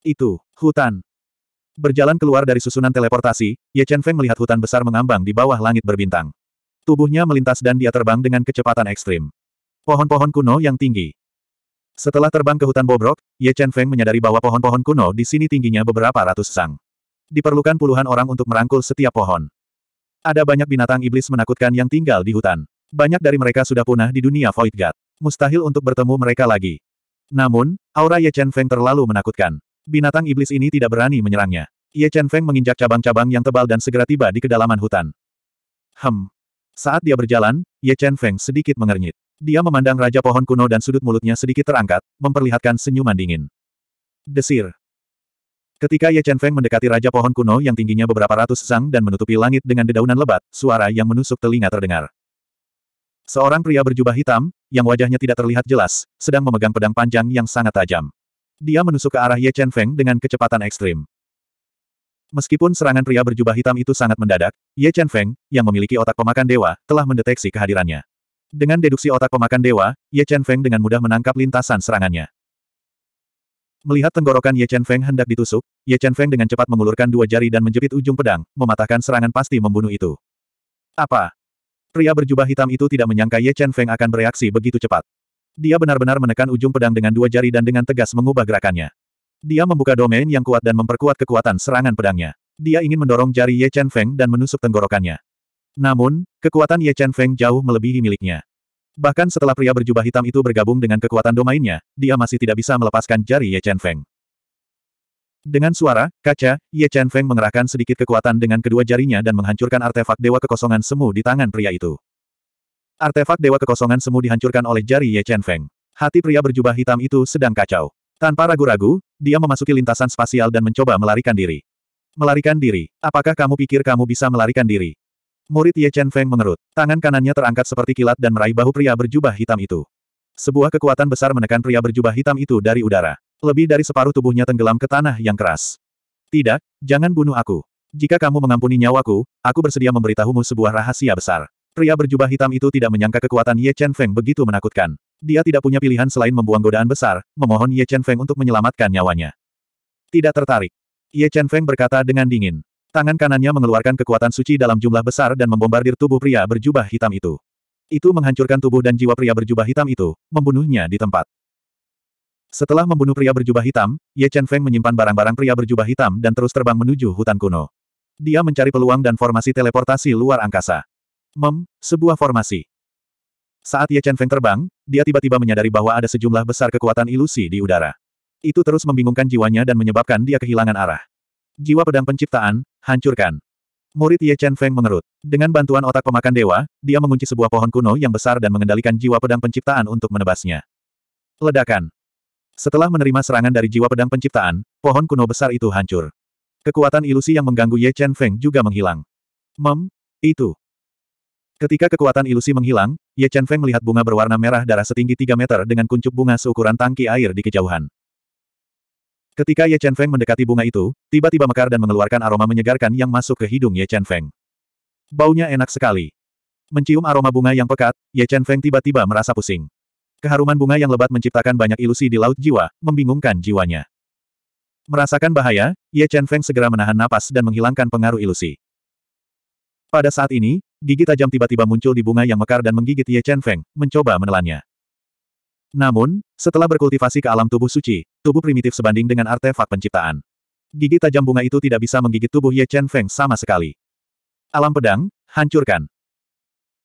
Itu, hutan. Berjalan keluar dari susunan teleportasi, Ye Chen Feng melihat hutan besar mengambang di bawah langit berbintang. Tubuhnya melintas dan dia terbang dengan kecepatan ekstrim. Pohon-pohon kuno yang tinggi. Setelah terbang ke hutan bobrok, Ye Chen Feng menyadari bahwa pohon-pohon kuno di sini tingginya beberapa ratus sang. Diperlukan puluhan orang untuk merangkul setiap pohon. Ada banyak binatang iblis menakutkan yang tinggal di hutan. Banyak dari mereka sudah punah di dunia Void God. Mustahil untuk bertemu mereka lagi. Namun, aura Ye Chen Feng terlalu menakutkan. Binatang iblis ini tidak berani menyerangnya. Ye Chen Feng menginjak cabang-cabang yang tebal dan segera tiba di kedalaman hutan. Hem. Saat dia berjalan, Ye Chen Feng sedikit mengernyit. Dia memandang Raja Pohon Kuno dan sudut mulutnya sedikit terangkat, memperlihatkan senyuman dingin. Desir. Ketika Ye Chen Feng mendekati Raja Pohon Kuno yang tingginya beberapa ratus sang dan menutupi langit dengan dedaunan lebat, suara yang menusuk telinga terdengar. Seorang pria berjubah hitam, yang wajahnya tidak terlihat jelas, sedang memegang pedang panjang yang sangat tajam. Dia menusuk ke arah Ye Chen Feng dengan kecepatan ekstrim. Meskipun serangan pria berjubah hitam itu sangat mendadak, Ye Chen Feng, yang memiliki otak pemakan dewa, telah mendeteksi kehadirannya. Dengan deduksi otak pemakan dewa, Ye Chen Feng dengan mudah menangkap lintasan serangannya. Melihat tenggorokan Ye Chen Feng hendak ditusuk, Ye Chen Feng dengan cepat mengulurkan dua jari dan menjepit ujung pedang, mematahkan serangan pasti membunuh itu. Apa? Pria berjubah hitam itu tidak menyangka Ye Chen Feng akan bereaksi begitu cepat. Dia benar-benar menekan ujung pedang dengan dua jari dan dengan tegas mengubah gerakannya. Dia membuka domain yang kuat dan memperkuat kekuatan serangan pedangnya. Dia ingin mendorong jari Ye Chen Feng dan menusuk tenggorokannya. Namun, kekuatan Ye Chen Feng jauh melebihi miliknya. Bahkan setelah pria berjubah hitam itu bergabung dengan kekuatan domainnya, dia masih tidak bisa melepaskan jari Ye Chen Feng. Dengan suara, kaca, Ye Chen Feng mengerahkan sedikit kekuatan dengan kedua jarinya dan menghancurkan artefak dewa kekosongan semu di tangan pria itu. Artefak Dewa Kekosongan Semu dihancurkan oleh jari Ye Chen Feng. Hati pria berjubah hitam itu sedang kacau. Tanpa ragu-ragu, dia memasuki lintasan spasial dan mencoba melarikan diri. Melarikan diri, apakah kamu pikir kamu bisa melarikan diri? Murid Ye Chen Feng mengerut. Tangan kanannya terangkat seperti kilat dan meraih bahu pria berjubah hitam itu. Sebuah kekuatan besar menekan pria berjubah hitam itu dari udara. Lebih dari separuh tubuhnya tenggelam ke tanah yang keras. Tidak, jangan bunuh aku. Jika kamu mengampuni nyawaku, aku bersedia memberitahumu sebuah rahasia besar. Pria berjubah hitam itu tidak menyangka kekuatan Ye Chen Feng begitu menakutkan. Dia tidak punya pilihan selain membuang godaan besar, memohon Ye Chen Feng untuk menyelamatkan nyawanya. Tidak tertarik. Ye Chen Feng berkata dengan dingin. Tangan kanannya mengeluarkan kekuatan suci dalam jumlah besar dan membombardir tubuh pria berjubah hitam itu. Itu menghancurkan tubuh dan jiwa pria berjubah hitam itu, membunuhnya di tempat. Setelah membunuh pria berjubah hitam, Ye Chen Feng menyimpan barang-barang pria berjubah hitam dan terus terbang menuju hutan kuno. Dia mencari peluang dan formasi teleportasi luar angkasa. Mem, sebuah formasi. Saat Ye Chen Feng terbang, dia tiba-tiba menyadari bahwa ada sejumlah besar kekuatan ilusi di udara. Itu terus membingungkan jiwanya dan menyebabkan dia kehilangan arah. Jiwa pedang penciptaan, hancurkan. Murid Ye Chen Feng mengerut. Dengan bantuan otak pemakan dewa, dia mengunci sebuah pohon kuno yang besar dan mengendalikan jiwa pedang penciptaan untuk menebasnya. Ledakan. Setelah menerima serangan dari jiwa pedang penciptaan, pohon kuno besar itu hancur. Kekuatan ilusi yang mengganggu Ye Chen Feng juga menghilang. Mem, itu, Ketika kekuatan ilusi menghilang, Ye Chen Feng melihat bunga berwarna merah darah setinggi 3 meter dengan kuncup bunga seukuran tangki air di kejauhan. Ketika Ye Chen Feng mendekati bunga itu, tiba-tiba mekar dan mengeluarkan aroma menyegarkan yang masuk ke hidung Ye Chen Feng. Baunya enak sekali. Mencium aroma bunga yang pekat, Ye Chen Feng tiba-tiba merasa pusing. Keharuman bunga yang lebat menciptakan banyak ilusi di laut jiwa, membingungkan jiwanya. Merasakan bahaya, Ye Chen Feng segera menahan napas dan menghilangkan pengaruh ilusi. Pada saat ini, Gigi tajam tiba-tiba muncul di bunga yang mekar dan menggigit Ye Chen Feng, mencoba menelannya. Namun, setelah berkultivasi ke alam tubuh suci, tubuh primitif sebanding dengan artefak penciptaan. Gigi tajam bunga itu tidak bisa menggigit tubuh Ye Chen Feng sama sekali. Alam pedang, hancurkan.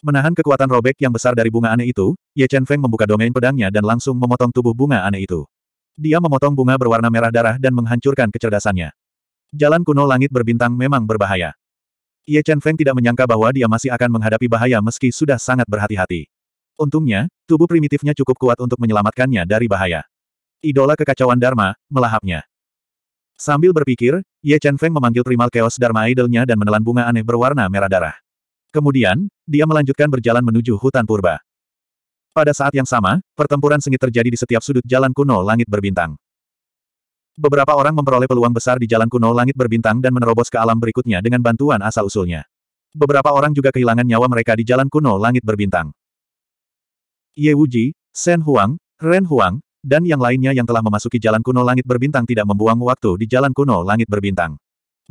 Menahan kekuatan robek yang besar dari bunga aneh itu, Ye Chen Feng membuka domain pedangnya dan langsung memotong tubuh bunga aneh itu. Dia memotong bunga berwarna merah darah dan menghancurkan kecerdasannya. Jalan kuno langit berbintang memang berbahaya. Ye Chen Feng tidak menyangka bahwa dia masih akan menghadapi bahaya meski sudah sangat berhati-hati. Untungnya, tubuh primitifnya cukup kuat untuk menyelamatkannya dari bahaya. Idola kekacauan Dharma, melahapnya. Sambil berpikir, Ye Chen Feng memanggil primal chaos Dharma idolnya dan menelan bunga aneh berwarna merah darah. Kemudian, dia melanjutkan berjalan menuju hutan purba. Pada saat yang sama, pertempuran sengit terjadi di setiap sudut jalan kuno langit berbintang. Beberapa orang memperoleh peluang besar di jalan kuno langit berbintang dan menerobos ke alam berikutnya dengan bantuan asal-usulnya. Beberapa orang juga kehilangan nyawa mereka di jalan kuno langit berbintang. Ye Wuji, Shen Huang, Ren Huang, dan yang lainnya yang telah memasuki jalan kuno langit berbintang tidak membuang waktu di jalan kuno langit berbintang.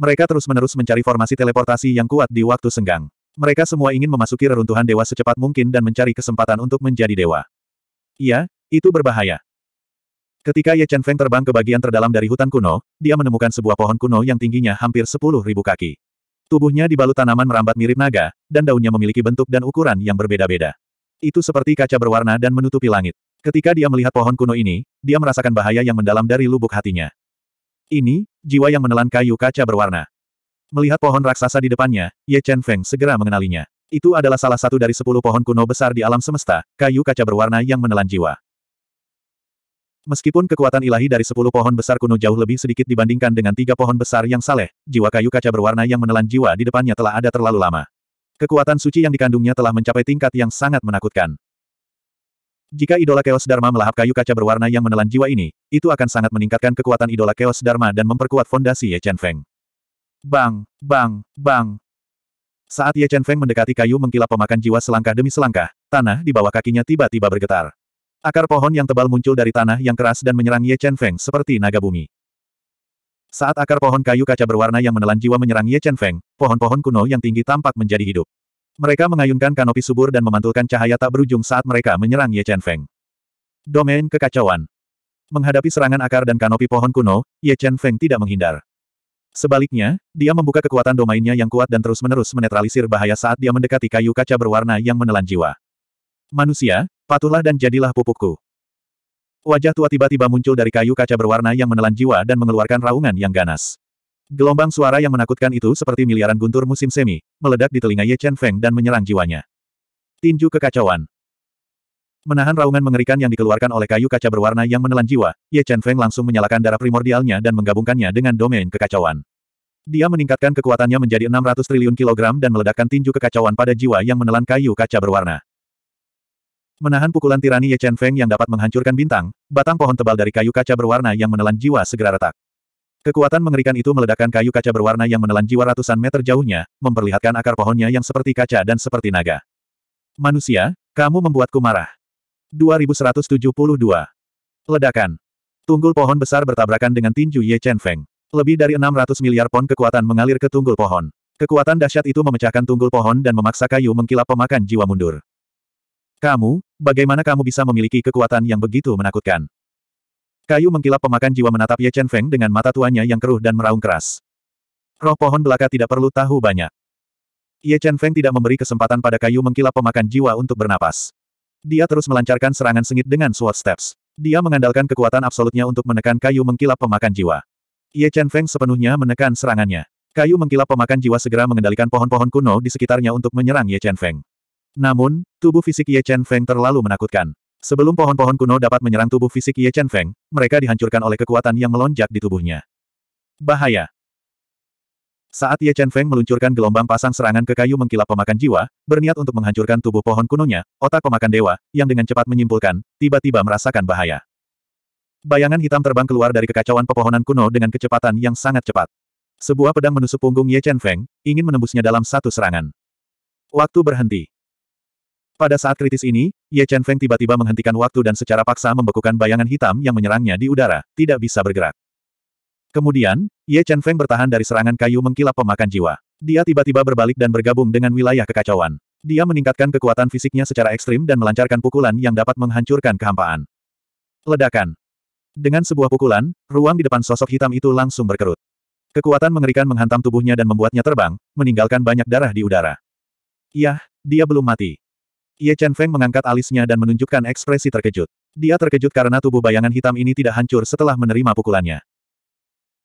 Mereka terus-menerus mencari formasi teleportasi yang kuat di waktu senggang. Mereka semua ingin memasuki reruntuhan dewa secepat mungkin dan mencari kesempatan untuk menjadi dewa. Iya, itu berbahaya. Ketika Ye Chen Feng terbang ke bagian terdalam dari hutan kuno, dia menemukan sebuah pohon kuno yang tingginya hampir sepuluh ribu kaki. Tubuhnya dibalut tanaman merambat mirip naga, dan daunnya memiliki bentuk dan ukuran yang berbeda-beda. Itu seperti kaca berwarna dan menutupi langit. Ketika dia melihat pohon kuno ini, dia merasakan bahaya yang mendalam dari lubuk hatinya. Ini, jiwa yang menelan kayu kaca berwarna. Melihat pohon raksasa di depannya, Ye Chen Feng segera mengenalinya. Itu adalah salah satu dari sepuluh pohon kuno besar di alam semesta, kayu kaca berwarna yang menelan jiwa. Meskipun kekuatan ilahi dari sepuluh pohon besar kuno jauh lebih sedikit dibandingkan dengan tiga pohon besar yang saleh, jiwa kayu kaca berwarna yang menelan jiwa di depannya telah ada terlalu lama. Kekuatan suci yang dikandungnya telah mencapai tingkat yang sangat menakutkan. Jika idola Chaos Dharma melahap kayu kaca berwarna yang menelan jiwa ini, itu akan sangat meningkatkan kekuatan idola Chaos Dharma dan memperkuat fondasi Ye Chen Feng. Bang, bang, bang. Saat Ye Chen Feng mendekati kayu mengkilap pemakan jiwa selangkah demi selangkah, tanah di bawah kakinya tiba-tiba bergetar. Akar pohon yang tebal muncul dari tanah yang keras dan menyerang Ye Chen Feng seperti naga bumi. Saat akar pohon kayu kaca berwarna yang menelan jiwa menyerang Ye Chen Feng, pohon-pohon kuno yang tinggi tampak menjadi hidup. Mereka mengayunkan kanopi subur dan memantulkan cahaya tak berujung saat mereka menyerang Ye Chen Feng. Domain kekacauan. Menghadapi serangan akar dan kanopi pohon kuno, Ye Chen Feng tidak menghindar. Sebaliknya, dia membuka kekuatan domainnya yang kuat dan terus-menerus menetralisir bahaya saat dia mendekati kayu kaca berwarna yang menelan jiwa. Manusia, Patuhlah dan jadilah pupukku. Wajah tua tiba-tiba muncul dari kayu kaca berwarna yang menelan jiwa dan mengeluarkan raungan yang ganas. Gelombang suara yang menakutkan itu seperti miliaran guntur musim semi, meledak di telinga Ye Chen Feng dan menyerang jiwanya. Tinju kekacauan. Menahan raungan mengerikan yang dikeluarkan oleh kayu kaca berwarna yang menelan jiwa, Ye Chen Feng langsung menyalakan darah primordialnya dan menggabungkannya dengan domain kekacauan. Dia meningkatkan kekuatannya menjadi 600 triliun kilogram dan meledakkan tinju kekacauan pada jiwa yang menelan kayu kaca berwarna. Menahan pukulan tirani Ye Chen Feng yang dapat menghancurkan bintang, batang pohon tebal dari kayu kaca berwarna yang menelan jiwa segera retak. Kekuatan mengerikan itu meledakkan kayu kaca berwarna yang menelan jiwa ratusan meter jauhnya, memperlihatkan akar pohonnya yang seperti kaca dan seperti naga. Manusia, kamu membuatku marah. 2172. Ledakan. Tunggul pohon besar bertabrakan dengan tinju Ye Chen Feng. Lebih dari 600 miliar pon kekuatan mengalir ke tunggul pohon. Kekuatan dahsyat itu memecahkan tunggul pohon dan memaksa kayu mengkilap pemakan jiwa mundur. Kamu, bagaimana kamu bisa memiliki kekuatan yang begitu menakutkan? Kayu mengkilap pemakan jiwa menatap Ye Chen Feng dengan mata tuanya yang keruh dan meraung keras. Roh pohon belaka tidak perlu tahu banyak. Ye Chen Feng tidak memberi kesempatan pada kayu mengkilap pemakan jiwa untuk bernapas. Dia terus melancarkan serangan sengit dengan sword steps. Dia mengandalkan kekuatan absolutnya untuk menekan kayu mengkilap pemakan jiwa. Ye Chen Feng sepenuhnya menekan serangannya. Kayu mengkilap pemakan jiwa segera mengendalikan pohon-pohon kuno di sekitarnya untuk menyerang Ye Chen Feng. Namun, tubuh fisik Ye Chen Feng terlalu menakutkan. Sebelum pohon-pohon kuno dapat menyerang tubuh fisik Ye Chen Feng, mereka dihancurkan oleh kekuatan yang melonjak di tubuhnya. Bahaya. Saat Ye Chen Feng meluncurkan gelombang pasang serangan ke kayu mengkilap pemakan jiwa, berniat untuk menghancurkan tubuh pohon kunonya, otak pemakan dewa, yang dengan cepat menyimpulkan, tiba-tiba merasakan bahaya. Bayangan hitam terbang keluar dari kekacauan pepohonan kuno dengan kecepatan yang sangat cepat. Sebuah pedang menusuk punggung Ye Chen Feng, ingin menembusnya dalam satu serangan. Waktu berhenti. Pada saat kritis ini, Ye Chen Feng tiba-tiba menghentikan waktu dan secara paksa membekukan bayangan hitam yang menyerangnya di udara, tidak bisa bergerak. Kemudian, Ye Chen Feng bertahan dari serangan kayu mengkilap pemakan jiwa. Dia tiba-tiba berbalik dan bergabung dengan wilayah kekacauan. Dia meningkatkan kekuatan fisiknya secara ekstrim dan melancarkan pukulan yang dapat menghancurkan kehampaan. Ledakan. Dengan sebuah pukulan, ruang di depan sosok hitam itu langsung berkerut. Kekuatan mengerikan menghantam tubuhnya dan membuatnya terbang, meninggalkan banyak darah di udara. Yah, dia belum mati. Ye Chen Feng mengangkat alisnya dan menunjukkan ekspresi terkejut. Dia terkejut karena tubuh bayangan hitam ini tidak hancur setelah menerima pukulannya.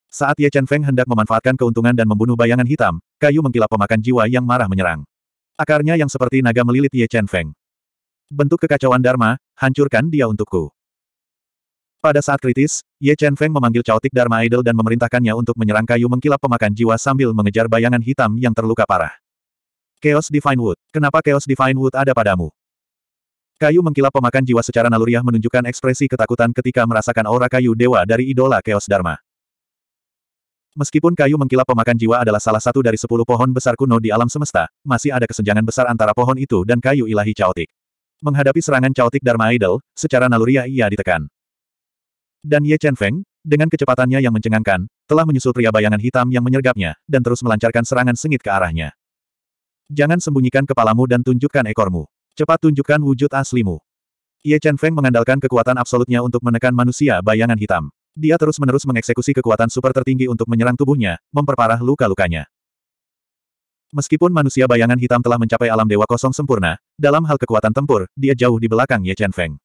Saat Ye Chen Feng hendak memanfaatkan keuntungan dan membunuh bayangan hitam, kayu mengkilap pemakan jiwa yang marah menyerang. Akarnya yang seperti naga melilit Ye Chen Feng. Bentuk kekacauan Dharma, hancurkan dia untukku. Pada saat kritis, Ye Chen Feng memanggil caotik Dharma Idol dan memerintahkannya untuk menyerang kayu mengkilap pemakan jiwa sambil mengejar bayangan hitam yang terluka parah. Chaos Divine Wood. Kenapa Chaos Divine Wood ada padamu? Kayu mengkilap pemakan jiwa secara naluriah menunjukkan ekspresi ketakutan ketika merasakan aura kayu dewa dari idola Chaos Dharma. Meskipun kayu mengkilap pemakan jiwa adalah salah satu dari sepuluh pohon besar kuno di alam semesta, masih ada kesenjangan besar antara pohon itu dan kayu ilahi caotik. Menghadapi serangan caotik Dharma Idol, secara naluriah ia ditekan. Dan Ye Chen Feng, dengan kecepatannya yang mencengangkan, telah menyusul pria bayangan hitam yang menyergapnya, dan terus melancarkan serangan sengit ke arahnya. Jangan sembunyikan kepalamu dan tunjukkan ekormu. Cepat tunjukkan wujud aslimu. Ye Chen Feng mengandalkan kekuatan absolutnya untuk menekan manusia bayangan hitam. Dia terus-menerus mengeksekusi kekuatan super tertinggi untuk menyerang tubuhnya, memperparah luka-lukanya. Meskipun manusia bayangan hitam telah mencapai alam dewa kosong sempurna, dalam hal kekuatan tempur, dia jauh di belakang Ye Chen Feng.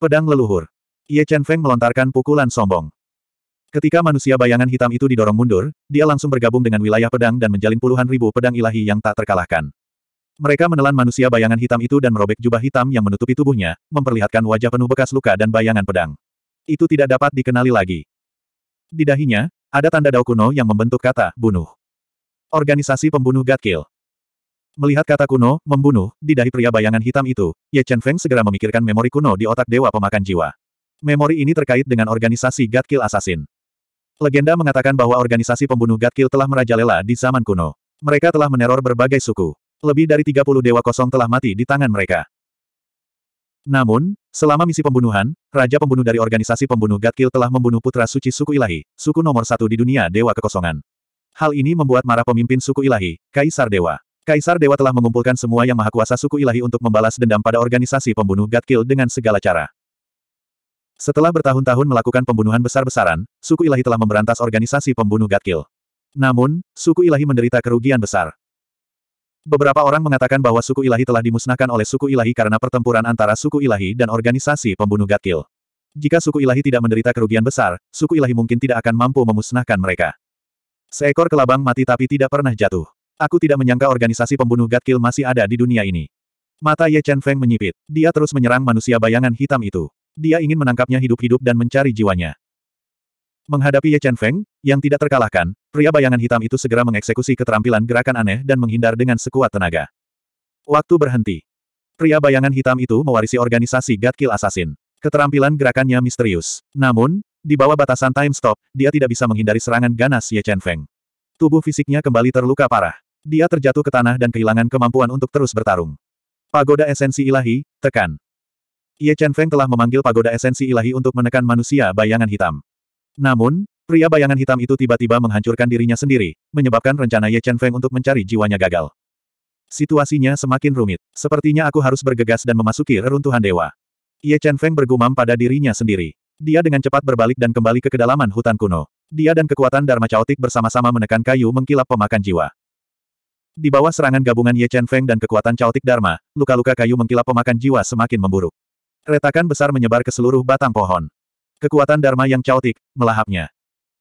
Pedang leluhur. Ye Chen Feng melontarkan pukulan sombong. Ketika manusia bayangan hitam itu didorong mundur, dia langsung bergabung dengan wilayah pedang dan menjalin puluhan ribu pedang ilahi yang tak terkalahkan. Mereka menelan manusia bayangan hitam itu dan merobek jubah hitam yang menutupi tubuhnya, memperlihatkan wajah penuh bekas luka dan bayangan pedang. Itu tidak dapat dikenali lagi. Di dahinya, ada tanda dao kuno yang membentuk kata, bunuh. Organisasi pembunuh Gatkil. Melihat kata kuno, membunuh, di dahi pria bayangan hitam itu, Ye Chen Feng segera memikirkan memori kuno di otak dewa pemakan jiwa. Memori ini terkait dengan organisasi Gatkil Assassin. Legenda mengatakan bahwa organisasi pembunuh Gatkil telah merajalela di zaman kuno. Mereka telah meneror berbagai suku. Lebih dari 30 dewa kosong telah mati di tangan mereka. Namun, selama misi pembunuhan, Raja Pembunuh dari organisasi pembunuh Gatkil telah membunuh putra suci suku ilahi, suku nomor satu di dunia dewa kekosongan. Hal ini membuat marah pemimpin suku ilahi, Kaisar Dewa. Kaisar Dewa telah mengumpulkan semua yang maha kuasa suku ilahi untuk membalas dendam pada organisasi pembunuh Gatkil dengan segala cara. Setelah bertahun-tahun melakukan pembunuhan besar-besaran, suku ilahi telah memberantas organisasi pembunuh Gatkil. Namun, suku ilahi menderita kerugian besar. Beberapa orang mengatakan bahwa suku ilahi telah dimusnahkan oleh suku ilahi karena pertempuran antara suku ilahi dan organisasi pembunuh Gatkil. Jika suku ilahi tidak menderita kerugian besar, suku ilahi mungkin tidak akan mampu memusnahkan mereka. Seekor kelabang mati tapi tidak pernah jatuh. Aku tidak menyangka organisasi pembunuh Gatkil masih ada di dunia ini. Mata Ye Chen Feng menyipit. Dia terus menyerang manusia bayangan hitam itu. Dia ingin menangkapnya hidup-hidup dan mencari jiwanya. Menghadapi Ye Chen Feng, yang tidak terkalahkan, pria bayangan hitam itu segera mengeksekusi keterampilan gerakan aneh dan menghindar dengan sekuat tenaga. Waktu berhenti. Pria bayangan hitam itu mewarisi organisasi God Kill Assassin. Keterampilan gerakannya misterius. Namun, di bawah batasan time stop, dia tidak bisa menghindari serangan ganas Ye Chen Feng. Tubuh fisiknya kembali terluka parah. Dia terjatuh ke tanah dan kehilangan kemampuan untuk terus bertarung. Pagoda esensi ilahi, tekan. Ye Chen Feng telah memanggil pagoda esensi ilahi untuk menekan manusia bayangan hitam. Namun, pria bayangan hitam itu tiba-tiba menghancurkan dirinya sendiri, menyebabkan rencana Ye Chen Feng untuk mencari jiwanya gagal. Situasinya semakin rumit. Sepertinya aku harus bergegas dan memasuki reruntuhan dewa. Ye Chen Feng bergumam pada dirinya sendiri. Dia dengan cepat berbalik dan kembali ke kedalaman hutan kuno. Dia dan kekuatan Dharma Chaotik bersama-sama menekan kayu mengkilap pemakan jiwa. Di bawah serangan gabungan Ye Chen Feng dan kekuatan Chaotik Dharma, luka-luka kayu mengkilap pemakan jiwa semakin memburuk. Retakan besar menyebar ke seluruh batang pohon. Kekuatan Dharma yang caotik, melahapnya.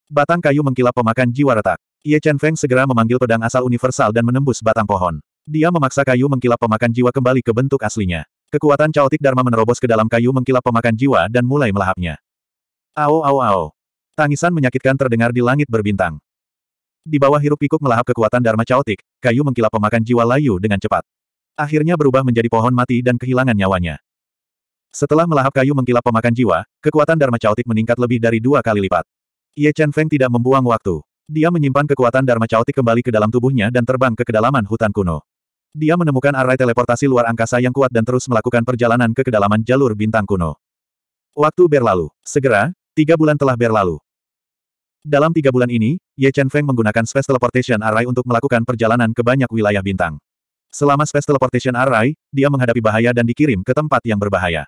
Batang kayu mengkilap pemakan jiwa retak. Ye Chen Feng segera memanggil pedang asal universal dan menembus batang pohon. Dia memaksa kayu mengkilap pemakan jiwa kembali ke bentuk aslinya. Kekuatan caotik Dharma menerobos ke dalam kayu mengkilap pemakan jiwa dan mulai melahapnya. Ao ao ao. Tangisan menyakitkan terdengar di langit berbintang. Di bawah hirup pikuk melahap kekuatan Dharma caotik, kayu mengkilap pemakan jiwa layu dengan cepat. Akhirnya berubah menjadi pohon mati dan kehilangan nyawanya. Setelah melahap kayu mengkilap pemakan jiwa, kekuatan Dharma Chaotik meningkat lebih dari dua kali lipat. Ye Chen Feng tidak membuang waktu. Dia menyimpan kekuatan Dharma Chaotik kembali ke dalam tubuhnya dan terbang ke kedalaman hutan kuno. Dia menemukan array teleportasi luar angkasa yang kuat dan terus melakukan perjalanan ke kedalaman jalur bintang kuno. Waktu berlalu. Segera, tiga bulan telah berlalu. Dalam tiga bulan ini, Ye Chen Feng menggunakan Space Teleportation Array untuk melakukan perjalanan ke banyak wilayah bintang. Selama Space Teleportation Array, dia menghadapi bahaya dan dikirim ke tempat yang berbahaya.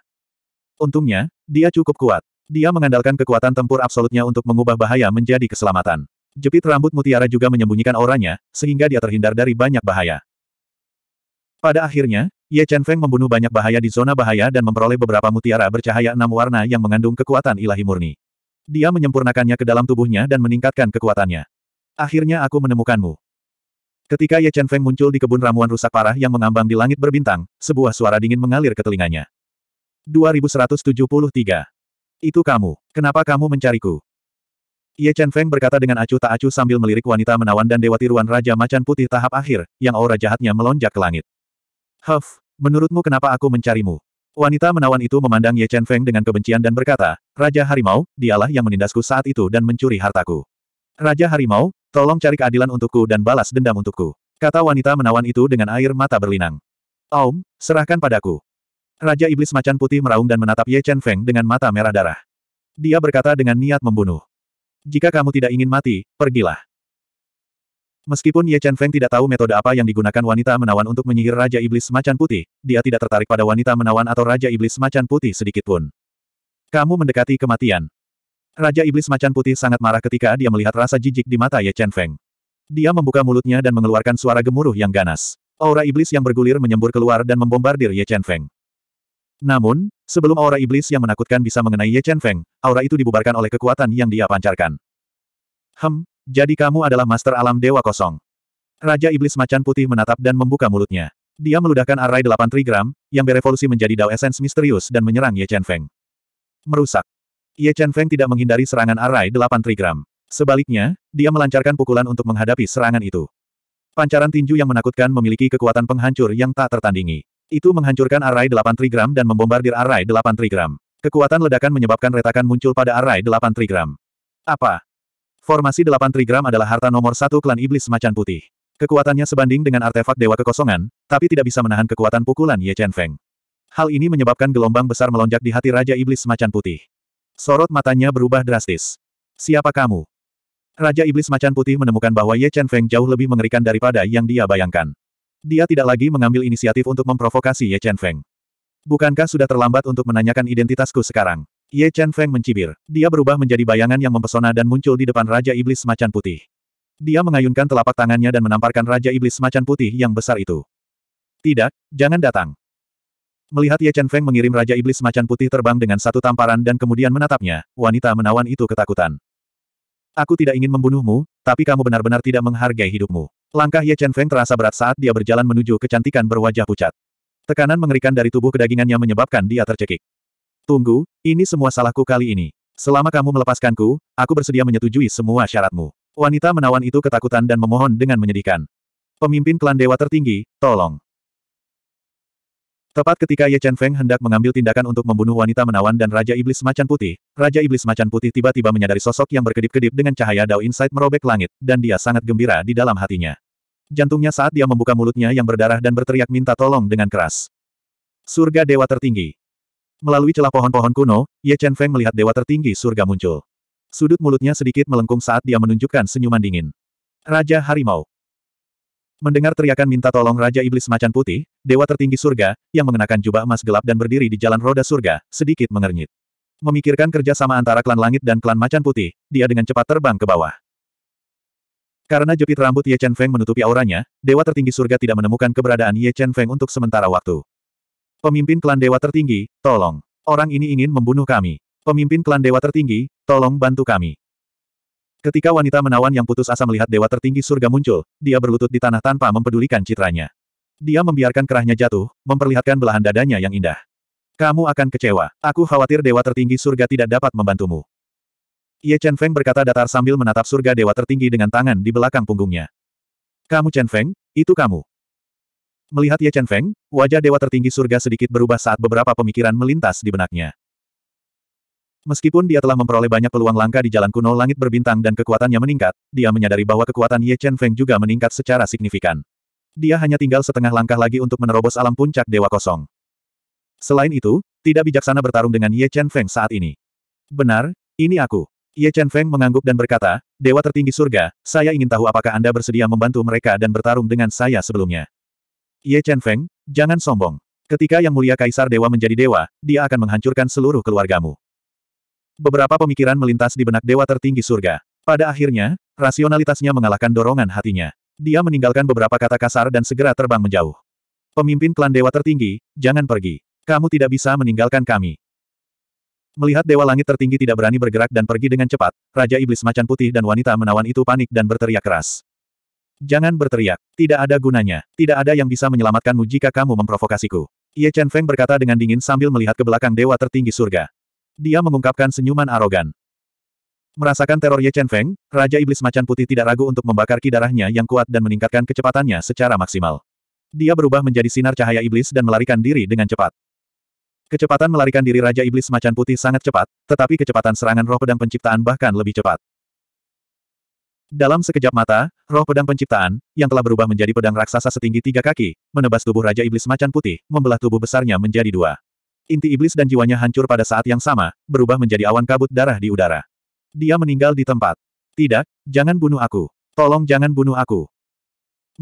Untungnya, dia cukup kuat. Dia mengandalkan kekuatan tempur absolutnya untuk mengubah bahaya menjadi keselamatan. Jepit rambut mutiara juga menyembunyikan auranya, sehingga dia terhindar dari banyak bahaya. Pada akhirnya, Ye Chen Feng membunuh banyak bahaya di zona bahaya dan memperoleh beberapa mutiara bercahaya enam warna yang mengandung kekuatan ilahi murni. Dia menyempurnakannya ke dalam tubuhnya dan meningkatkan kekuatannya. Akhirnya aku menemukanmu. Ketika Ye Chen Feng muncul di kebun ramuan rusak parah yang mengambang di langit berbintang, sebuah suara dingin mengalir ke telinganya. 2173. Itu kamu. Kenapa kamu mencariku? Ye Chen Feng berkata dengan acuh tak acuh sambil melirik wanita menawan dan Dewa Tiruan Raja Macan Putih tahap akhir, yang aura jahatnya melonjak ke langit. Huff, menurutmu kenapa aku mencarimu? Wanita menawan itu memandang Ye Chen Feng dengan kebencian dan berkata, Raja Harimau, dialah yang menindasku saat itu dan mencuri hartaku. Raja Harimau, tolong cari keadilan untukku dan balas dendam untukku. Kata wanita menawan itu dengan air mata berlinang. Aum, serahkan padaku. Raja Iblis Macan Putih meraung dan menatap Ye Chen Feng dengan mata merah darah. Dia berkata dengan niat membunuh. Jika kamu tidak ingin mati, pergilah. Meskipun Ye Chen Feng tidak tahu metode apa yang digunakan wanita menawan untuk menyihir Raja Iblis Macan Putih, dia tidak tertarik pada wanita menawan atau Raja Iblis Macan Putih sedikitpun. Kamu mendekati kematian. Raja Iblis Macan Putih sangat marah ketika dia melihat rasa jijik di mata Ye Chen Feng. Dia membuka mulutnya dan mengeluarkan suara gemuruh yang ganas. Aura iblis yang bergulir menyembur keluar dan membombardir Ye Chen Feng. Namun, sebelum aura iblis yang menakutkan bisa mengenai Ye Chen Feng, aura itu dibubarkan oleh kekuatan yang dia pancarkan. Hem, jadi kamu adalah master alam dewa kosong. Raja Iblis Macan Putih menatap dan membuka mulutnya. Dia meludahkan arai delapan trigram, yang berevolusi menjadi Dao Essence misterius dan menyerang Ye Chen Feng. Merusak. Ye Chen Feng tidak menghindari serangan arai delapan trigram. Sebaliknya, dia melancarkan pukulan untuk menghadapi serangan itu. Pancaran tinju yang menakutkan memiliki kekuatan penghancur yang tak tertandingi. Itu menghancurkan array 8 trigram dan membombardir array 8 trigram. Kekuatan ledakan menyebabkan retakan muncul pada array 8 trigram. Apa? Formasi 8 trigram adalah harta nomor satu klan iblis macan putih. Kekuatannya sebanding dengan artefak dewa kekosongan, tapi tidak bisa menahan kekuatan pukulan Ye Chen Feng. Hal ini menyebabkan gelombang besar melonjak di hati Raja Iblis Macan Putih. Sorot matanya berubah drastis. Siapa kamu? Raja Iblis Macan Putih menemukan bahwa Ye Chen Feng jauh lebih mengerikan daripada yang dia bayangkan. Dia tidak lagi mengambil inisiatif untuk memprovokasi Ye Chen Feng. Bukankah sudah terlambat untuk menanyakan identitasku sekarang? Ye Chen Feng mencibir. Dia berubah menjadi bayangan yang mempesona dan muncul di depan Raja Iblis Macan Putih. Dia mengayunkan telapak tangannya dan menamparkan Raja Iblis Macan Putih yang besar itu. Tidak, jangan datang. Melihat Ye Chen Feng mengirim Raja Iblis Macan Putih terbang dengan satu tamparan dan kemudian menatapnya, wanita menawan itu ketakutan. Aku tidak ingin membunuhmu, tapi kamu benar-benar tidak menghargai hidupmu. Langkah Ye Chen Feng terasa berat saat dia berjalan menuju kecantikan berwajah pucat. Tekanan mengerikan dari tubuh kedagingannya menyebabkan dia tercekik. Tunggu, ini semua salahku kali ini. Selama kamu melepaskanku, aku bersedia menyetujui semua syaratmu. Wanita menawan itu ketakutan dan memohon dengan menyedihkan. Pemimpin klan dewa tertinggi, tolong. Tepat ketika Ye Chen Feng hendak mengambil tindakan untuk membunuh wanita menawan dan Raja Iblis Macan Putih, Raja Iblis Macan Putih tiba-tiba menyadari sosok yang berkedip-kedip dengan cahaya Dao Insight merobek langit, dan dia sangat gembira di dalam hatinya. Jantungnya saat dia membuka mulutnya yang berdarah dan berteriak minta tolong dengan keras. Surga Dewa Tertinggi Melalui celah pohon-pohon kuno, Ye Chen Feng melihat Dewa Tertinggi surga muncul. Sudut mulutnya sedikit melengkung saat dia menunjukkan senyuman dingin. Raja Harimau Mendengar teriakan minta tolong Raja Iblis Macan Putih, Dewa Tertinggi Surga, yang mengenakan jubah emas gelap dan berdiri di jalan roda surga, sedikit mengernyit. Memikirkan kerjasama antara klan langit dan klan Macan Putih, dia dengan cepat terbang ke bawah. Karena jepit rambut Ye Chen Feng menutupi auranya, Dewa Tertinggi Surga tidak menemukan keberadaan Ye Chen Feng untuk sementara waktu. Pemimpin klan Dewa Tertinggi, tolong. Orang ini ingin membunuh kami. Pemimpin klan Dewa Tertinggi, tolong bantu kami. Ketika wanita menawan yang putus asa melihat dewa tertinggi surga muncul, dia berlutut di tanah tanpa mempedulikan citranya. Dia membiarkan kerahnya jatuh, memperlihatkan belahan dadanya yang indah. Kamu akan kecewa. Aku khawatir dewa tertinggi surga tidak dapat membantumu. Ye Chen Feng berkata datar sambil menatap surga dewa tertinggi dengan tangan di belakang punggungnya. Kamu Chen Feng, itu kamu. Melihat Ye Chen Feng, wajah dewa tertinggi surga sedikit berubah saat beberapa pemikiran melintas di benaknya. Meskipun dia telah memperoleh banyak peluang langka di jalan kuno langit berbintang dan kekuatannya meningkat, dia menyadari bahwa kekuatan Ye Chen Feng juga meningkat secara signifikan. Dia hanya tinggal setengah langkah lagi untuk menerobos alam puncak Dewa Kosong. Selain itu, tidak bijaksana bertarung dengan Ye Chen Feng saat ini. Benar, ini aku. Ye Chen Feng mengangguk dan berkata, Dewa tertinggi surga, saya ingin tahu apakah Anda bersedia membantu mereka dan bertarung dengan saya sebelumnya. Ye Chen Feng, jangan sombong. Ketika Yang Mulia Kaisar Dewa menjadi dewa, dia akan menghancurkan seluruh keluargamu. Beberapa pemikiran melintas di benak dewa tertinggi surga. Pada akhirnya, rasionalitasnya mengalahkan dorongan hatinya. Dia meninggalkan beberapa kata kasar dan segera terbang menjauh. Pemimpin klan dewa tertinggi, jangan pergi. Kamu tidak bisa meninggalkan kami. Melihat Dewa Langit tertinggi tidak berani bergerak dan pergi dengan cepat, Raja Iblis Macan Putih dan wanita menawan itu panik dan berteriak keras. Jangan berteriak, tidak ada gunanya, tidak ada yang bisa menyelamatkanmu jika kamu memprovokasiku. Ye Chen Feng berkata dengan dingin sambil melihat ke belakang Dewa Tertinggi Surga. Dia mengungkapkan senyuman arogan. Merasakan teror Ye Chen Feng, Raja Iblis Macan Putih tidak ragu untuk membakar ki darahnya yang kuat dan meningkatkan kecepatannya secara maksimal. Dia berubah menjadi sinar cahaya iblis dan melarikan diri dengan cepat. Kecepatan melarikan diri Raja Iblis Macan Putih sangat cepat, tetapi kecepatan serangan roh pedang penciptaan bahkan lebih cepat. Dalam sekejap mata, roh pedang penciptaan, yang telah berubah menjadi pedang raksasa setinggi tiga kaki, menebas tubuh Raja Iblis Macan Putih, membelah tubuh besarnya menjadi dua. Inti iblis dan jiwanya hancur pada saat yang sama, berubah menjadi awan kabut darah di udara. Dia meninggal di tempat. Tidak, jangan bunuh aku. Tolong jangan bunuh aku.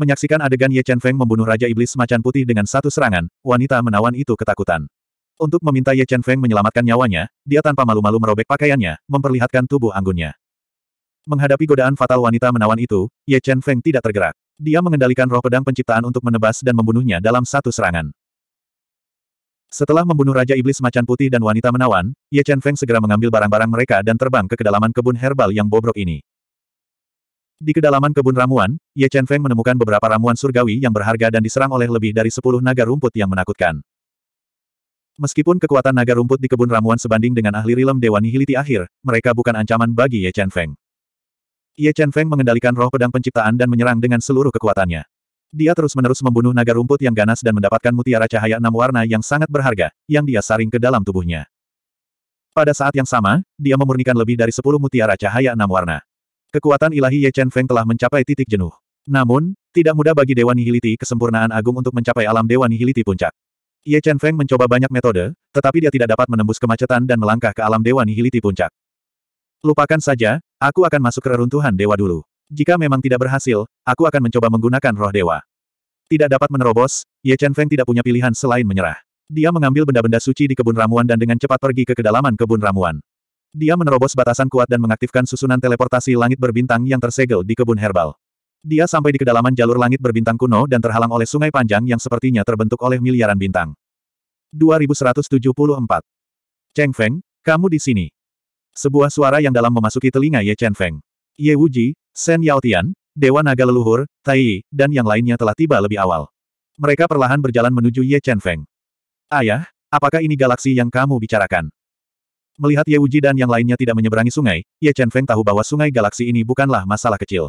Menyaksikan adegan Ye Chen Feng membunuh Raja Iblis Macan Putih dengan satu serangan, wanita menawan itu ketakutan. Untuk meminta Ye Chen Feng menyelamatkan nyawanya, dia tanpa malu-malu merobek pakaiannya, memperlihatkan tubuh anggunnya. Menghadapi godaan fatal wanita menawan itu, Ye Chen Feng tidak tergerak. Dia mengendalikan roh pedang penciptaan untuk menebas dan membunuhnya dalam satu serangan. Setelah membunuh Raja Iblis Macan Putih dan Wanita Menawan, Ye Chen Feng segera mengambil barang-barang mereka dan terbang ke kedalaman kebun herbal yang bobrok ini. Di kedalaman kebun ramuan, Ye Chen Feng menemukan beberapa ramuan surgawi yang berharga dan diserang oleh lebih dari sepuluh naga rumput yang menakutkan. Meskipun kekuatan naga rumput di kebun ramuan sebanding dengan ahli rilem Dewa Nihiliti akhir, mereka bukan ancaman bagi Ye Chen Feng. Ye Chen Feng mengendalikan roh pedang penciptaan dan menyerang dengan seluruh kekuatannya. Dia terus-menerus membunuh naga rumput yang ganas dan mendapatkan mutiara cahaya enam warna yang sangat berharga, yang dia saring ke dalam tubuhnya. Pada saat yang sama, dia memurnikan lebih dari sepuluh mutiara cahaya enam warna. Kekuatan ilahi Ye Chen Feng telah mencapai titik jenuh. Namun, tidak mudah bagi Dewa Nihiliti kesempurnaan agung untuk mencapai alam Dewa Nihiliti puncak. Ye Chen Feng mencoba banyak metode, tetapi dia tidak dapat menembus kemacetan dan melangkah ke alam Dewa Nihiliti puncak. Lupakan saja, aku akan masuk ke reruntuhan Dewa dulu. Jika memang tidak berhasil, aku akan mencoba menggunakan roh dewa. Tidak dapat menerobos, Ye Chen Feng tidak punya pilihan selain menyerah. Dia mengambil benda-benda suci di kebun ramuan dan dengan cepat pergi ke kedalaman kebun ramuan. Dia menerobos batasan kuat dan mengaktifkan susunan teleportasi langit berbintang yang tersegel di kebun herbal. Dia sampai di kedalaman jalur langit berbintang kuno dan terhalang oleh sungai panjang yang sepertinya terbentuk oleh miliaran bintang. 2174. Cheng Feng, kamu di sini. Sebuah suara yang dalam memasuki telinga Ye Chen Feng. Ye Wuji, Shen Yaotian, Dewa Naga Leluhur, Tai Yi, dan yang lainnya telah tiba lebih awal. Mereka perlahan berjalan menuju Ye Chen Feng. Ayah, apakah ini galaksi yang kamu bicarakan? Melihat Ye Wuji dan yang lainnya tidak menyeberangi sungai, Ye Chen Feng tahu bahwa sungai galaksi ini bukanlah masalah kecil.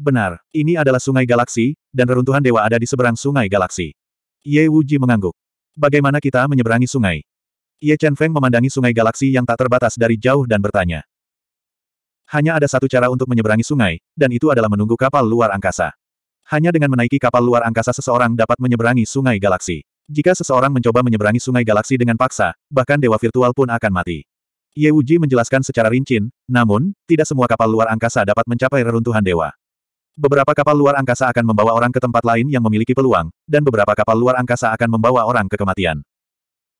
Benar, ini adalah sungai galaksi, dan reruntuhan dewa ada di seberang sungai galaksi. Ye Wuji mengangguk. Bagaimana kita menyeberangi sungai? Ye Chen Feng memandangi sungai galaksi yang tak terbatas dari jauh dan bertanya. Hanya ada satu cara untuk menyeberangi sungai, dan itu adalah menunggu kapal luar angkasa. Hanya dengan menaiki kapal luar angkasa seseorang dapat menyeberangi sungai galaksi. Jika seseorang mencoba menyeberangi sungai galaksi dengan paksa, bahkan dewa virtual pun akan mati. Ye Wuji menjelaskan secara rinci. namun, tidak semua kapal luar angkasa dapat mencapai reruntuhan dewa. Beberapa kapal luar angkasa akan membawa orang ke tempat lain yang memiliki peluang, dan beberapa kapal luar angkasa akan membawa orang ke kematian.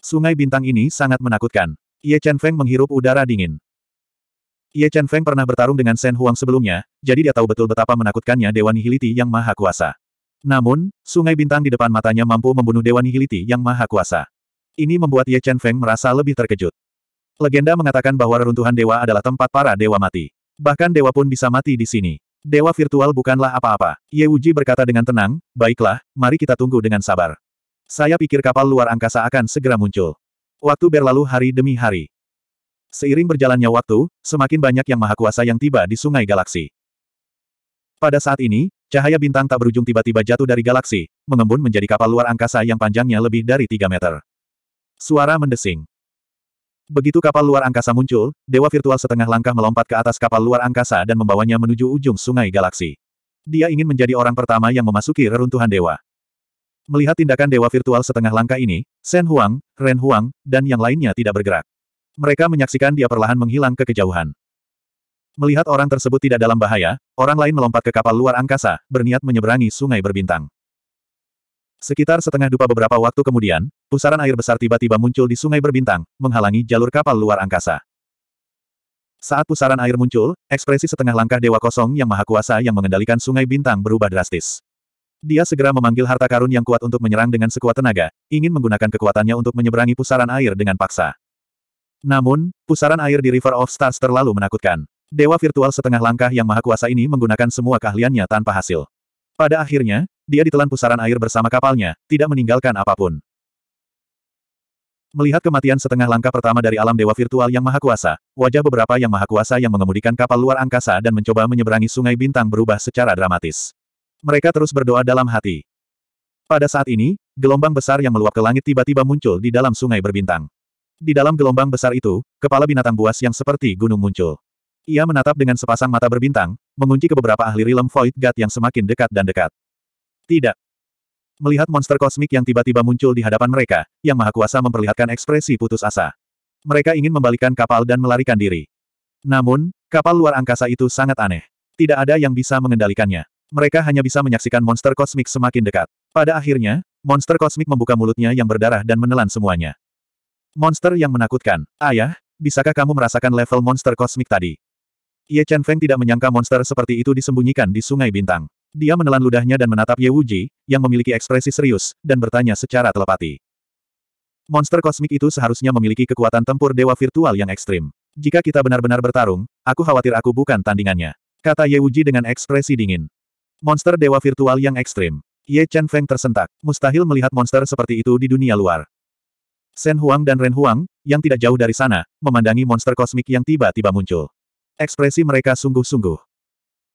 Sungai bintang ini sangat menakutkan. Ye Chen Feng menghirup udara dingin. Ye Chen Feng pernah bertarung dengan Shen Huang sebelumnya, jadi dia tahu betul betapa menakutkannya Dewa Nihiliti yang maha kuasa. Namun, sungai bintang di depan matanya mampu membunuh Dewa Nihiliti yang maha kuasa. Ini membuat Ye Chen Feng merasa lebih terkejut. Legenda mengatakan bahwa reruntuhan dewa adalah tempat para dewa mati. Bahkan dewa pun bisa mati di sini. Dewa virtual bukanlah apa-apa. Ye Wuji berkata dengan tenang, baiklah, mari kita tunggu dengan sabar. Saya pikir kapal luar angkasa akan segera muncul. Waktu berlalu hari demi hari. Seiring berjalannya waktu, semakin banyak yang maha kuasa yang tiba di sungai galaksi. Pada saat ini, cahaya bintang tak berujung tiba-tiba jatuh dari galaksi, mengembun menjadi kapal luar angkasa yang panjangnya lebih dari 3 meter. Suara mendesing. Begitu kapal luar angkasa muncul, dewa virtual setengah langkah melompat ke atas kapal luar angkasa dan membawanya menuju ujung sungai galaksi. Dia ingin menjadi orang pertama yang memasuki reruntuhan dewa. Melihat tindakan dewa virtual setengah langkah ini, Shen Huang, Ren Huang, dan yang lainnya tidak bergerak. Mereka menyaksikan dia perlahan menghilang ke kejauhan. Melihat orang tersebut tidak dalam bahaya, orang lain melompat ke kapal luar angkasa, berniat menyeberangi sungai berbintang. Sekitar setengah dupa beberapa waktu kemudian, pusaran air besar tiba-tiba muncul di sungai berbintang, menghalangi jalur kapal luar angkasa. Saat pusaran air muncul, ekspresi setengah langkah Dewa Kosong yang Maha Kuasa yang mengendalikan sungai bintang berubah drastis. Dia segera memanggil harta karun yang kuat untuk menyerang dengan sekuat tenaga, ingin menggunakan kekuatannya untuk menyeberangi pusaran air dengan paksa. Namun, pusaran air di River of Stars terlalu menakutkan. Dewa virtual setengah langkah yang maha kuasa ini menggunakan semua keahliannya tanpa hasil. Pada akhirnya, dia ditelan pusaran air bersama kapalnya, tidak meninggalkan apapun. Melihat kematian setengah langkah pertama dari alam dewa virtual yang maha kuasa, wajah beberapa yang maha kuasa yang mengemudikan kapal luar angkasa dan mencoba menyeberangi sungai bintang berubah secara dramatis. Mereka terus berdoa dalam hati. Pada saat ini, gelombang besar yang meluap ke langit tiba-tiba muncul di dalam sungai berbintang. Di dalam gelombang besar itu, kepala binatang buas yang seperti gunung muncul. Ia menatap dengan sepasang mata berbintang, mengunci ke beberapa ahli rilem void god yang semakin dekat dan dekat. Tidak. Melihat monster kosmik yang tiba-tiba muncul di hadapan mereka, yang maha kuasa memperlihatkan ekspresi putus asa. Mereka ingin membalikkan kapal dan melarikan diri. Namun, kapal luar angkasa itu sangat aneh. Tidak ada yang bisa mengendalikannya. Mereka hanya bisa menyaksikan monster kosmik semakin dekat. Pada akhirnya, monster kosmik membuka mulutnya yang berdarah dan menelan semuanya. Monster yang menakutkan. Ayah, bisakah kamu merasakan level monster kosmik tadi? Ye Chen Feng tidak menyangka monster seperti itu disembunyikan di Sungai Bintang. Dia menelan ludahnya dan menatap Ye Wuji, yang memiliki ekspresi serius, dan bertanya secara telepati. Monster kosmik itu seharusnya memiliki kekuatan tempur dewa virtual yang ekstrim. Jika kita benar-benar bertarung, aku khawatir aku bukan tandingannya. Kata Ye Wuji dengan ekspresi dingin. Monster dewa virtual yang ekstrim. Ye Chen Feng tersentak. Mustahil melihat monster seperti itu di dunia luar. Shen Huang dan Ren Huang, yang tidak jauh dari sana, memandangi monster kosmik yang tiba-tiba muncul. Ekspresi mereka sungguh-sungguh.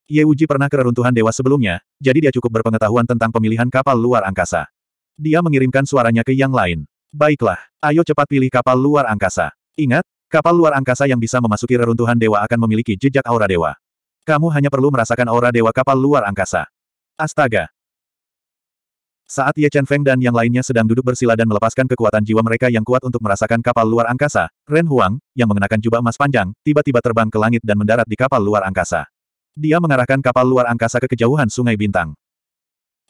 Ye Uji pernah keruntuhan dewa sebelumnya, jadi dia cukup berpengetahuan tentang pemilihan kapal luar angkasa. Dia mengirimkan suaranya ke yang lain. Baiklah, ayo cepat pilih kapal luar angkasa. Ingat, kapal luar angkasa yang bisa memasuki reruntuhan dewa akan memiliki jejak aura dewa. Kamu hanya perlu merasakan aura dewa kapal luar angkasa. Astaga, saat Ye Chen Feng dan yang lainnya sedang duduk bersila dan melepaskan kekuatan jiwa mereka yang kuat untuk merasakan kapal luar angkasa, Ren Huang, yang mengenakan jubah emas panjang, tiba-tiba terbang ke langit dan mendarat di kapal luar angkasa. Dia mengarahkan kapal luar angkasa ke kejauhan Sungai Bintang.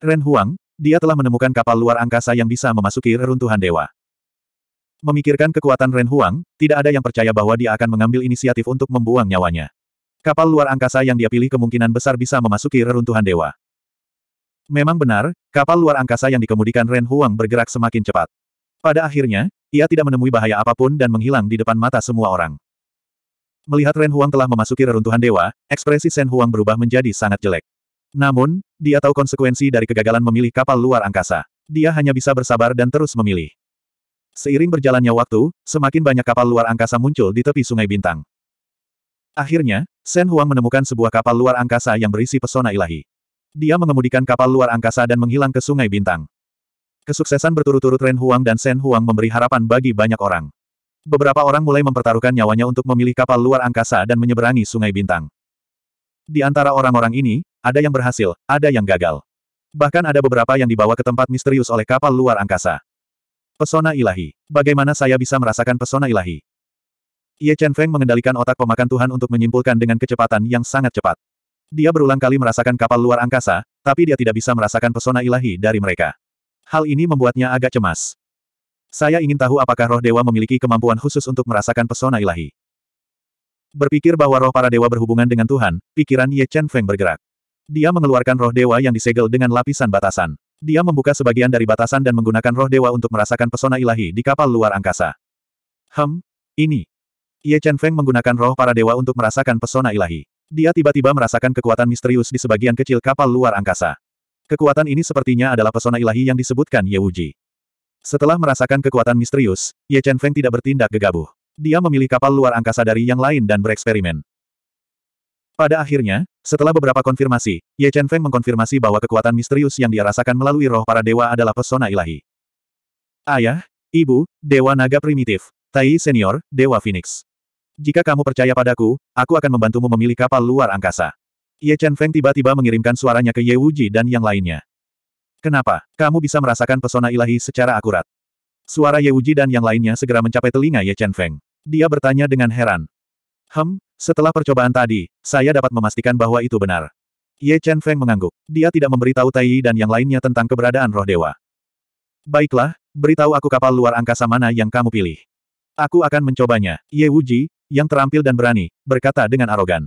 Ren Huang, dia telah menemukan kapal luar angkasa yang bisa memasuki reruntuhan dewa. Memikirkan kekuatan Ren Huang, tidak ada yang percaya bahwa dia akan mengambil inisiatif untuk membuang nyawanya. Kapal luar angkasa yang dia pilih kemungkinan besar bisa memasuki reruntuhan dewa. Memang benar, kapal luar angkasa yang dikemudikan Ren Huang bergerak semakin cepat. Pada akhirnya, ia tidak menemui bahaya apapun dan menghilang di depan mata semua orang. Melihat Ren Huang telah memasuki reruntuhan dewa, ekspresi Shen Huang berubah menjadi sangat jelek. Namun, dia tahu konsekuensi dari kegagalan memilih kapal luar angkasa. Dia hanya bisa bersabar dan terus memilih. Seiring berjalannya waktu, semakin banyak kapal luar angkasa muncul di tepi Sungai Bintang. Akhirnya, Shen Huang menemukan sebuah kapal luar angkasa yang berisi pesona ilahi. Dia mengemudikan kapal luar angkasa dan menghilang ke Sungai Bintang. Kesuksesan berturut-turut Ren Huang dan Shen Huang memberi harapan bagi banyak orang. Beberapa orang mulai mempertaruhkan nyawanya untuk memilih kapal luar angkasa dan menyeberangi Sungai Bintang. Di antara orang-orang ini, ada yang berhasil, ada yang gagal. Bahkan ada beberapa yang dibawa ke tempat misterius oleh kapal luar angkasa. Pesona ilahi. Bagaimana saya bisa merasakan pesona ilahi? Ye Chen Feng mengendalikan otak pemakan Tuhan untuk menyimpulkan dengan kecepatan yang sangat cepat. Dia berulang kali merasakan kapal luar angkasa, tapi dia tidak bisa merasakan pesona ilahi dari mereka. Hal ini membuatnya agak cemas. Saya ingin tahu apakah roh dewa memiliki kemampuan khusus untuk merasakan pesona ilahi. Berpikir bahwa roh para dewa berhubungan dengan Tuhan, pikiran Ye Chen Feng bergerak. Dia mengeluarkan roh dewa yang disegel dengan lapisan batasan. Dia membuka sebagian dari batasan dan menggunakan roh dewa untuk merasakan pesona ilahi di kapal luar angkasa. Hem, ini. Ye Chen Feng menggunakan roh para dewa untuk merasakan pesona ilahi. Dia tiba-tiba merasakan kekuatan misterius di sebagian kecil kapal luar angkasa. Kekuatan ini sepertinya adalah pesona ilahi yang disebutkan Ye Wuji. Setelah merasakan kekuatan misterius, Ye Chen Feng tidak bertindak gegabah. Dia memilih kapal luar angkasa dari yang lain dan bereksperimen. Pada akhirnya, setelah beberapa konfirmasi, Ye Chen Feng mengkonfirmasi bahwa kekuatan misterius yang dia rasakan melalui roh para dewa adalah pesona ilahi. Ayah, ibu, dewa naga primitif, Tai senior, dewa phoenix. Jika kamu percaya padaku, aku akan membantumu memilih kapal luar angkasa. Ye Chen Feng tiba-tiba mengirimkan suaranya ke Ye Wuji dan yang lainnya. Kenapa? Kamu bisa merasakan pesona ilahi secara akurat. Suara Ye Wuji dan yang lainnya segera mencapai telinga Ye Chen Feng. Dia bertanya dengan heran. Hem, setelah percobaan tadi, saya dapat memastikan bahwa itu benar. Ye Chen Feng mengangguk. Dia tidak memberitahu Tai Yi dan yang lainnya tentang keberadaan roh dewa. Baiklah, beritahu aku kapal luar angkasa mana yang kamu pilih. Aku akan mencobanya. Ye Wuji, yang terampil dan berani, berkata dengan arogan.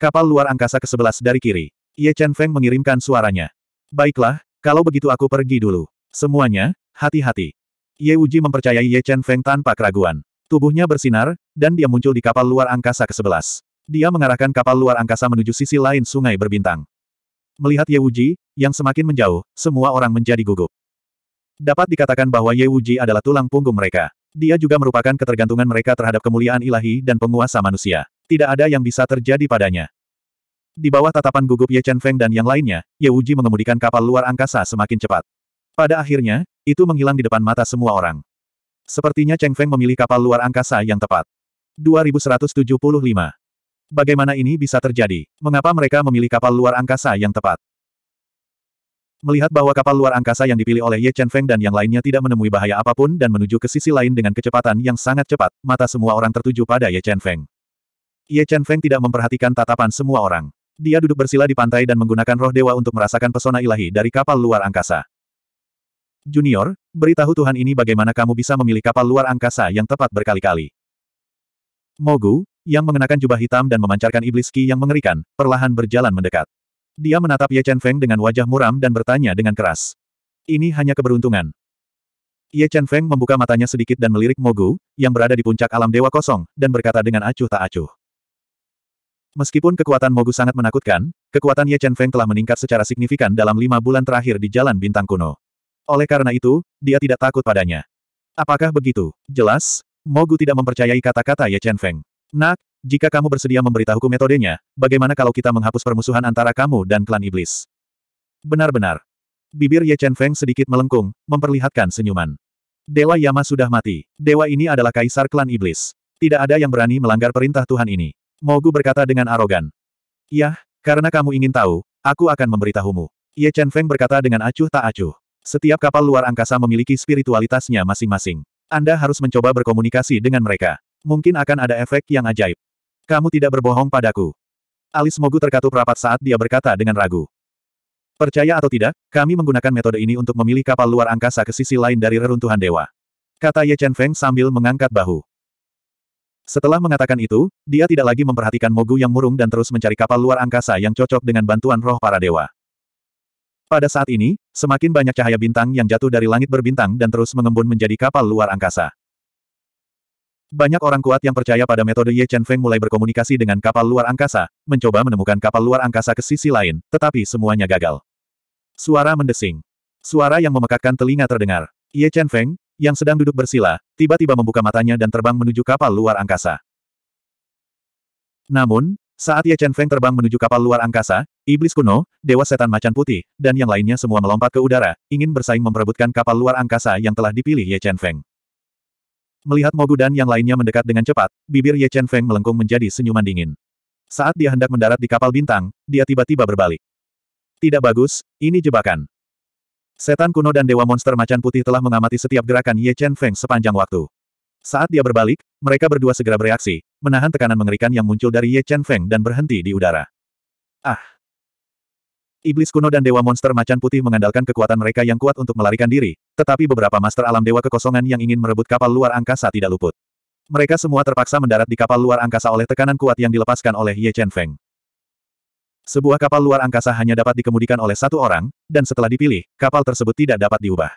Kapal luar angkasa ke-11 dari kiri. Ye Chen Feng mengirimkan suaranya. Baiklah, kalau begitu aku pergi dulu. Semuanya, hati-hati. Ye Uji mempercayai Ye Chen Feng tanpa keraguan. Tubuhnya bersinar, dan dia muncul di kapal luar angkasa ke-11. Dia mengarahkan kapal luar angkasa menuju sisi lain sungai berbintang. Melihat Ye Uji, yang semakin menjauh, semua orang menjadi gugup. Dapat dikatakan bahwa Ye Wuji adalah tulang punggung mereka. Dia juga merupakan ketergantungan mereka terhadap kemuliaan ilahi dan penguasa manusia. Tidak ada yang bisa terjadi padanya. Di bawah tatapan gugup Ye Chen Feng dan yang lainnya, Ye Wuji mengemudikan kapal luar angkasa semakin cepat. Pada akhirnya, itu menghilang di depan mata semua orang. Sepertinya Cheng Feng memilih kapal luar angkasa yang tepat. 2175. Bagaimana ini bisa terjadi? Mengapa mereka memilih kapal luar angkasa yang tepat? Melihat bahwa kapal luar angkasa yang dipilih oleh Ye Chen Feng dan yang lainnya tidak menemui bahaya apapun dan menuju ke sisi lain dengan kecepatan yang sangat cepat, mata semua orang tertuju pada Ye Chen Feng. Ye Chen Feng tidak memperhatikan tatapan semua orang. Dia duduk bersila di pantai dan menggunakan roh dewa untuk merasakan pesona ilahi dari kapal luar angkasa. Junior, beritahu Tuhan ini bagaimana kamu bisa memilih kapal luar angkasa yang tepat berkali-kali. Mogu, yang mengenakan jubah hitam dan memancarkan iblis ki yang mengerikan, perlahan berjalan mendekat. Dia menatap Ye Chen Feng dengan wajah muram dan bertanya dengan keras. Ini hanya keberuntungan. Ye Chen Feng membuka matanya sedikit dan melirik Mogu, yang berada di puncak alam dewa kosong, dan berkata dengan acuh tak acuh. Meskipun kekuatan Mogu sangat menakutkan, kekuatan Ye Chen Feng telah meningkat secara signifikan dalam lima bulan terakhir di Jalan Bintang Kuno. Oleh karena itu, dia tidak takut padanya. Apakah begitu? Jelas, Mogu tidak mempercayai kata-kata Ye Chen Feng. Nak, jika kamu bersedia memberitahuku metodenya, bagaimana kalau kita menghapus permusuhan antara kamu dan klan iblis? Benar-benar. Bibir Ye Chen Feng sedikit melengkung, memperlihatkan senyuman. Dewa Yama sudah mati. Dewa ini adalah kaisar klan iblis. Tidak ada yang berani melanggar perintah Tuhan ini. Mogu berkata dengan arogan. Yah, karena kamu ingin tahu, aku akan memberitahumu. Ye Chen Feng berkata dengan acuh tak acuh. Setiap kapal luar angkasa memiliki spiritualitasnya masing-masing. Anda harus mencoba berkomunikasi dengan mereka. Mungkin akan ada efek yang ajaib. Kamu tidak berbohong padaku. Alis Mogu terkatup rapat saat dia berkata dengan ragu. Percaya atau tidak, kami menggunakan metode ini untuk memilih kapal luar angkasa ke sisi lain dari reruntuhan dewa. Kata Ye Chen Feng sambil mengangkat bahu. Setelah mengatakan itu, dia tidak lagi memperhatikan Mogu yang murung dan terus mencari kapal luar angkasa yang cocok dengan bantuan roh para dewa. Pada saat ini, semakin banyak cahaya bintang yang jatuh dari langit berbintang dan terus mengembun menjadi kapal luar angkasa. Banyak orang kuat yang percaya pada metode Ye Chen Feng mulai berkomunikasi dengan kapal luar angkasa, mencoba menemukan kapal luar angkasa ke sisi lain, tetapi semuanya gagal. Suara mendesing. Suara yang memekakkan telinga terdengar. Ye Chen Feng, yang sedang duduk bersila, tiba-tiba membuka matanya dan terbang menuju kapal luar angkasa. Namun, saat Ye Chen Feng terbang menuju kapal luar angkasa, Iblis kuno, Dewa Setan Macan Putih, dan yang lainnya semua melompat ke udara, ingin bersaing memperebutkan kapal luar angkasa yang telah dipilih Ye Chen Feng. Melihat Mogu dan yang lainnya mendekat dengan cepat, bibir Ye Chen Feng melengkung menjadi senyuman dingin. Saat dia hendak mendarat di kapal bintang, dia tiba-tiba berbalik. Tidak bagus, ini jebakan. Setan kuno dan dewa monster macan putih telah mengamati setiap gerakan Ye Chen Feng sepanjang waktu. Saat dia berbalik, mereka berdua segera bereaksi, menahan tekanan mengerikan yang muncul dari Ye Chen Feng dan berhenti di udara. Ah! Iblis kuno dan dewa monster macan putih mengandalkan kekuatan mereka yang kuat untuk melarikan diri, tetapi beberapa master alam dewa kekosongan yang ingin merebut kapal luar angkasa tidak luput. Mereka semua terpaksa mendarat di kapal luar angkasa oleh tekanan kuat yang dilepaskan oleh Ye Chen Feng. Sebuah kapal luar angkasa hanya dapat dikemudikan oleh satu orang, dan setelah dipilih, kapal tersebut tidak dapat diubah.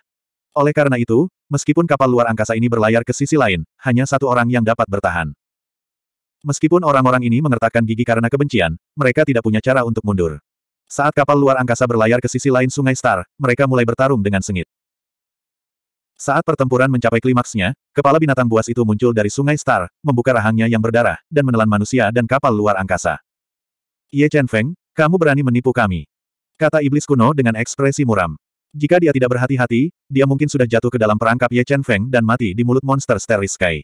Oleh karena itu, meskipun kapal luar angkasa ini berlayar ke sisi lain, hanya satu orang yang dapat bertahan. Meskipun orang-orang ini mengertakkan gigi karena kebencian, mereka tidak punya cara untuk mundur. Saat kapal luar angkasa berlayar ke sisi lain Sungai Star, mereka mulai bertarung dengan sengit. Saat pertempuran mencapai klimaksnya, kepala binatang buas itu muncul dari Sungai Star, membuka rahangnya yang berdarah, dan menelan manusia dan kapal luar angkasa. Ye Chen Feng, kamu berani menipu kami. Kata iblis kuno dengan ekspresi muram. Jika dia tidak berhati-hati, dia mungkin sudah jatuh ke dalam perangkap Ye Chen Feng dan mati di mulut monster Starry Sky.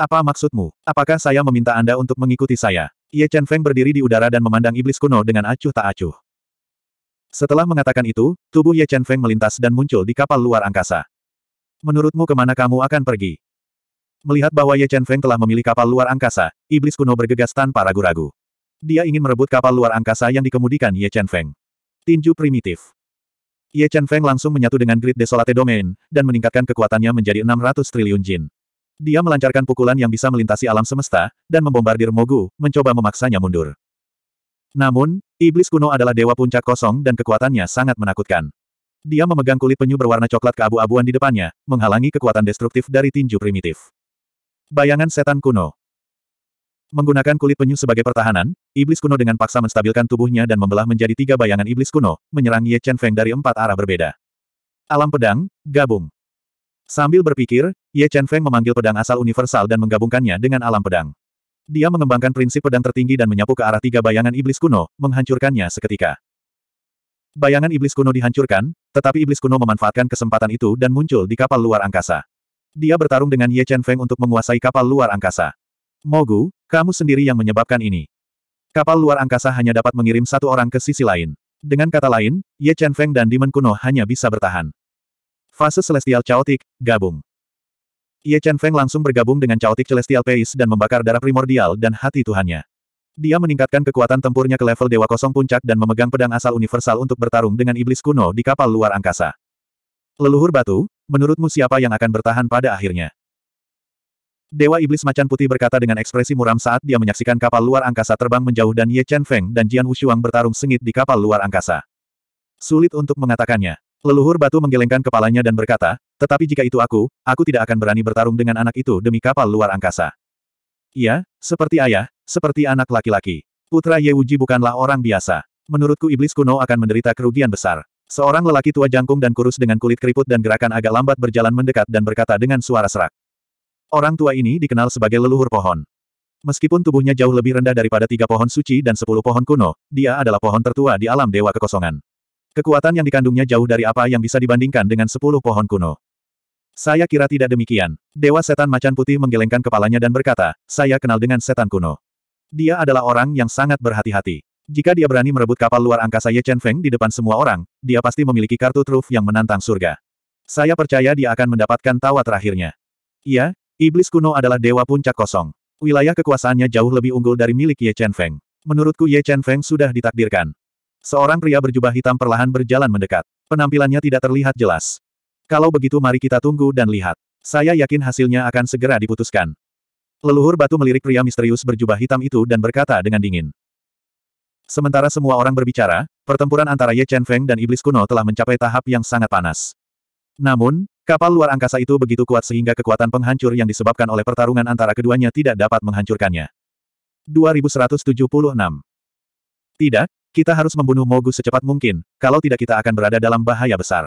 Apa maksudmu? Apakah saya meminta Anda untuk mengikuti saya? Ye Chen Feng berdiri di udara dan memandang iblis kuno dengan acuh tak acuh. Setelah mengatakan itu, tubuh Ye Chen Feng melintas dan muncul di kapal luar angkasa. Menurutmu kemana kamu akan pergi? Melihat bahwa Ye Chen Feng telah memilih kapal luar angkasa, iblis kuno bergegas tanpa ragu-ragu. Dia ingin merebut kapal luar angkasa yang dikemudikan Ye Chen Feng. Tinju primitif. Ye Chen Feng langsung menyatu dengan Grid Desolate Domain, dan meningkatkan kekuatannya menjadi 600 triliun jin. Dia melancarkan pukulan yang bisa melintasi alam semesta, dan membombardir Mogu, mencoba memaksanya mundur. Namun, iblis kuno adalah dewa puncak kosong dan kekuatannya sangat menakutkan. Dia memegang kulit penyu berwarna coklat keabu-abuan di depannya, menghalangi kekuatan destruktif dari tinju primitif. Bayangan setan kuno. Menggunakan kulit penyu sebagai pertahanan, iblis kuno dengan paksa menstabilkan tubuhnya dan membelah menjadi tiga bayangan iblis kuno, menyerang Ye Chen Feng dari empat arah berbeda. Alam pedang, gabung. Sambil berpikir, Ye Chen Feng memanggil pedang asal universal dan menggabungkannya dengan alam pedang. Dia mengembangkan prinsip pedang tertinggi dan menyapu ke arah tiga bayangan iblis kuno, menghancurkannya seketika. Bayangan iblis kuno dihancurkan, tetapi iblis kuno memanfaatkan kesempatan itu dan muncul di kapal luar angkasa. Dia bertarung dengan Ye Chen Feng untuk menguasai kapal luar angkasa. Mogu, kamu sendiri yang menyebabkan ini. Kapal luar angkasa hanya dapat mengirim satu orang ke sisi lain. Dengan kata lain, Ye Chen Feng dan Demon Kuno hanya bisa bertahan. Fase Celestial Chaotic, gabung. Ye Chen Feng langsung bergabung dengan Chaotic Celestial Pace dan membakar darah primordial dan hati Tuhannya. Dia meningkatkan kekuatan tempurnya ke level Dewa Kosong Puncak dan memegang pedang asal universal untuk bertarung dengan iblis kuno di kapal luar angkasa. Leluhur batu, menurutmu siapa yang akan bertahan pada akhirnya? Dewa Iblis Macan Putih berkata dengan ekspresi muram saat dia menyaksikan kapal luar angkasa terbang menjauh dan Ye Chen Feng dan Jian Wushuang bertarung sengit di kapal luar angkasa. Sulit untuk mengatakannya. Leluhur batu menggelengkan kepalanya dan berkata, tetapi jika itu aku, aku tidak akan berani bertarung dengan anak itu demi kapal luar angkasa. Iya, seperti ayah, seperti anak laki-laki. Putra Ye Wuji bukanlah orang biasa. Menurutku iblis kuno akan menderita kerugian besar. Seorang lelaki tua jangkung dan kurus dengan kulit keriput dan gerakan agak lambat berjalan mendekat dan berkata dengan suara serak. Orang tua ini dikenal sebagai leluhur pohon. Meskipun tubuhnya jauh lebih rendah daripada tiga pohon suci dan sepuluh pohon kuno, dia adalah pohon tertua di alam dewa kekosongan. Kekuatan yang dikandungnya jauh dari apa yang bisa dibandingkan dengan sepuluh pohon kuno. Saya kira tidak demikian. Dewa setan macan putih menggelengkan kepalanya dan berkata, saya kenal dengan setan kuno. Dia adalah orang yang sangat berhati-hati. Jika dia berani merebut kapal luar angkasa Ye Chen Feng di depan semua orang, dia pasti memiliki kartu truf yang menantang surga. Saya percaya dia akan mendapatkan tawa terakhirnya. Iya, iblis kuno adalah dewa puncak kosong. Wilayah kekuasaannya jauh lebih unggul dari milik Ye Chen Feng. Menurutku Ye Chen Feng sudah ditakdirkan. Seorang pria berjubah hitam perlahan berjalan mendekat. Penampilannya tidak terlihat jelas. Kalau begitu mari kita tunggu dan lihat. Saya yakin hasilnya akan segera diputuskan. Leluhur batu melirik pria misterius berjubah hitam itu dan berkata dengan dingin. Sementara semua orang berbicara, pertempuran antara Ye Chen Feng dan Iblis kuno telah mencapai tahap yang sangat panas. Namun, kapal luar angkasa itu begitu kuat sehingga kekuatan penghancur yang disebabkan oleh pertarungan antara keduanya tidak dapat menghancurkannya. 2176 Tidak, kita harus membunuh Mogu secepat mungkin, kalau tidak kita akan berada dalam bahaya besar.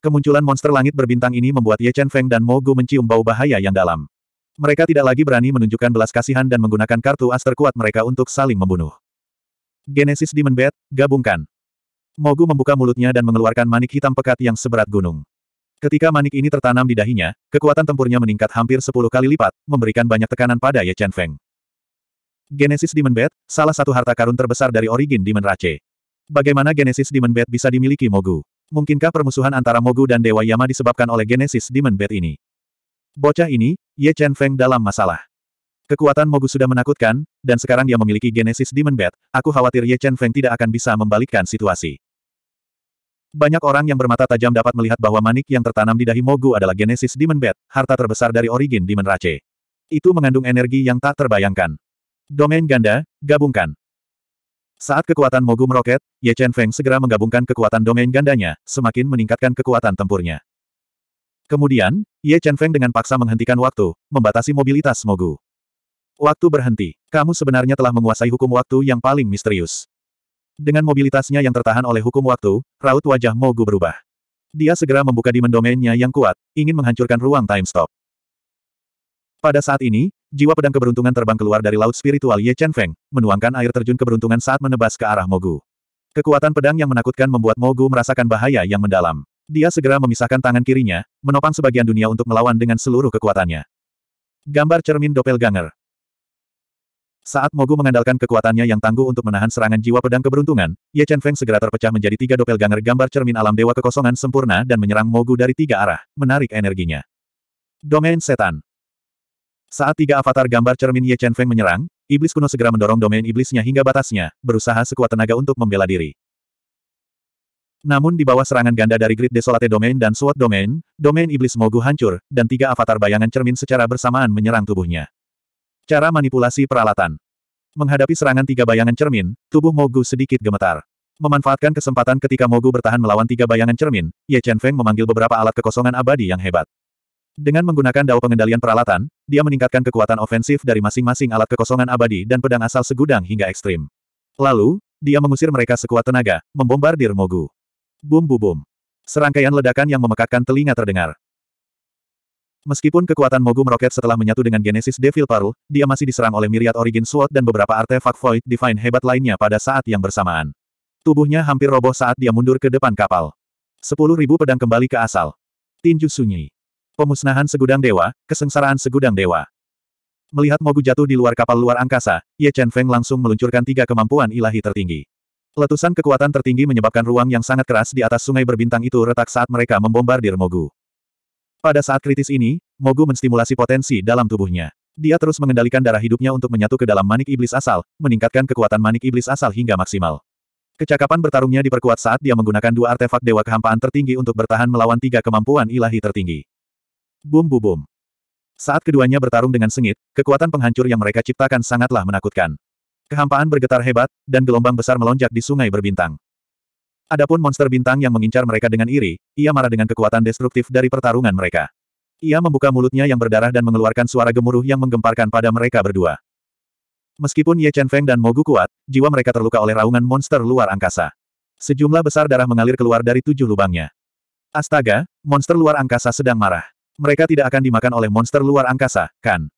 Kemunculan monster langit berbintang ini membuat Ye Chen Feng dan Mogu mencium bau bahaya yang dalam. Mereka tidak lagi berani menunjukkan belas kasihan dan menggunakan kartu as terkuat mereka untuk saling membunuh. Genesis Demon Bat, gabungkan. Mogu membuka mulutnya dan mengeluarkan manik hitam pekat yang seberat gunung. Ketika manik ini tertanam di dahinya, kekuatan tempurnya meningkat hampir 10 kali lipat, memberikan banyak tekanan pada Ye Chen Feng. Genesis Demon Bat, salah satu harta karun terbesar dari origin Demon Rache. Bagaimana Genesis Demon Bat bisa dimiliki Mogu? Mungkinkah permusuhan antara Mogu dan Dewa Yama disebabkan oleh Genesis Demon Bat ini? Bocah ini, Ye Chen Feng dalam masalah. Kekuatan Mogu sudah menakutkan, dan sekarang dia memiliki Genesis Demon Bat, aku khawatir Ye Chen Feng tidak akan bisa membalikkan situasi. Banyak orang yang bermata tajam dapat melihat bahwa manik yang tertanam di dahi Mogu adalah Genesis Demon Bat, harta terbesar dari origin Demon Rache. Itu mengandung energi yang tak terbayangkan. Domain ganda, gabungkan. Saat kekuatan Mogu meroket, Ye Chen Feng segera menggabungkan kekuatan domain gandanya, semakin meningkatkan kekuatan tempurnya. Kemudian, Ye Chen Feng dengan paksa menghentikan waktu, membatasi mobilitas Mogu. Waktu berhenti. Kamu sebenarnya telah menguasai hukum waktu yang paling misterius. Dengan mobilitasnya yang tertahan oleh hukum waktu, raut wajah Mogu berubah. Dia segera membuka dimen domainnya yang kuat, ingin menghancurkan ruang time stop. Pada saat ini, jiwa pedang keberuntungan terbang keluar dari laut spiritual Ye Chen Feng, menuangkan air terjun keberuntungan saat menebas ke arah Mogu. Kekuatan pedang yang menakutkan membuat Mogu merasakan bahaya yang mendalam. Dia segera memisahkan tangan kirinya, menopang sebagian dunia untuk melawan dengan seluruh kekuatannya. Gambar cermin doppelganger. Saat Mogu mengandalkan kekuatannya yang tangguh untuk menahan serangan jiwa pedang keberuntungan, Ye Chen Feng segera terpecah menjadi tiga doppelganger gambar cermin alam dewa kekosongan sempurna dan menyerang Mogu dari tiga arah, menarik energinya. Domain Setan saat tiga avatar gambar cermin Ye Chen Feng menyerang, iblis kuno segera mendorong domain iblisnya hingga batasnya, berusaha sekuat tenaga untuk membela diri. Namun di bawah serangan ganda dari grid Desolate Domain dan Sword Domain, domain iblis Mogu hancur, dan tiga avatar bayangan cermin secara bersamaan menyerang tubuhnya. Cara manipulasi peralatan Menghadapi serangan tiga bayangan cermin, tubuh Mogu sedikit gemetar. Memanfaatkan kesempatan ketika Mogu bertahan melawan tiga bayangan cermin, Ye Chen Feng memanggil beberapa alat kekosongan abadi yang hebat. Dengan menggunakan dao pengendalian peralatan, dia meningkatkan kekuatan ofensif dari masing-masing alat kekosongan abadi dan pedang asal segudang hingga ekstrim. Lalu, dia mengusir mereka sekuat tenaga, membombardir Mogu. Bum bum bum. Serangkaian ledakan yang memekakkan telinga terdengar. Meskipun kekuatan Mogu meroket setelah menyatu dengan Genesis Devil Pearl, dia masih diserang oleh Myriad Origin Sword dan beberapa artefak Void Divine hebat lainnya pada saat yang bersamaan. Tubuhnya hampir roboh saat dia mundur ke depan kapal. Sepuluh ribu pedang kembali ke asal. Tinju sunyi. Pemusnahan segudang dewa, kesengsaraan segudang dewa. Melihat Mogu jatuh di luar kapal luar angkasa, Ye Chen Feng langsung meluncurkan tiga kemampuan ilahi tertinggi. Letusan kekuatan tertinggi menyebabkan ruang yang sangat keras di atas sungai berbintang itu retak saat mereka membombardir Mogu. Pada saat kritis ini, Mogu menstimulasi potensi dalam tubuhnya. Dia terus mengendalikan darah hidupnya untuk menyatu ke dalam manik iblis asal, meningkatkan kekuatan manik iblis asal hingga maksimal. Kecakapan bertarungnya diperkuat saat dia menggunakan dua artefak dewa kehampaan tertinggi untuk bertahan melawan tiga kemampuan ilahi tertinggi. Bum bu bum. Saat keduanya bertarung dengan sengit, kekuatan penghancur yang mereka ciptakan sangatlah menakutkan. Kehampaan bergetar hebat, dan gelombang besar melonjak di sungai berbintang. Adapun monster bintang yang mengincar mereka dengan iri, ia marah dengan kekuatan destruktif dari pertarungan mereka. Ia membuka mulutnya yang berdarah dan mengeluarkan suara gemuruh yang menggemparkan pada mereka berdua. Meskipun Ye Chen Feng dan Mogu kuat, jiwa mereka terluka oleh raungan monster luar angkasa. Sejumlah besar darah mengalir keluar dari tujuh lubangnya. Astaga, monster luar angkasa sedang marah. Mereka tidak akan dimakan oleh monster luar angkasa, kan?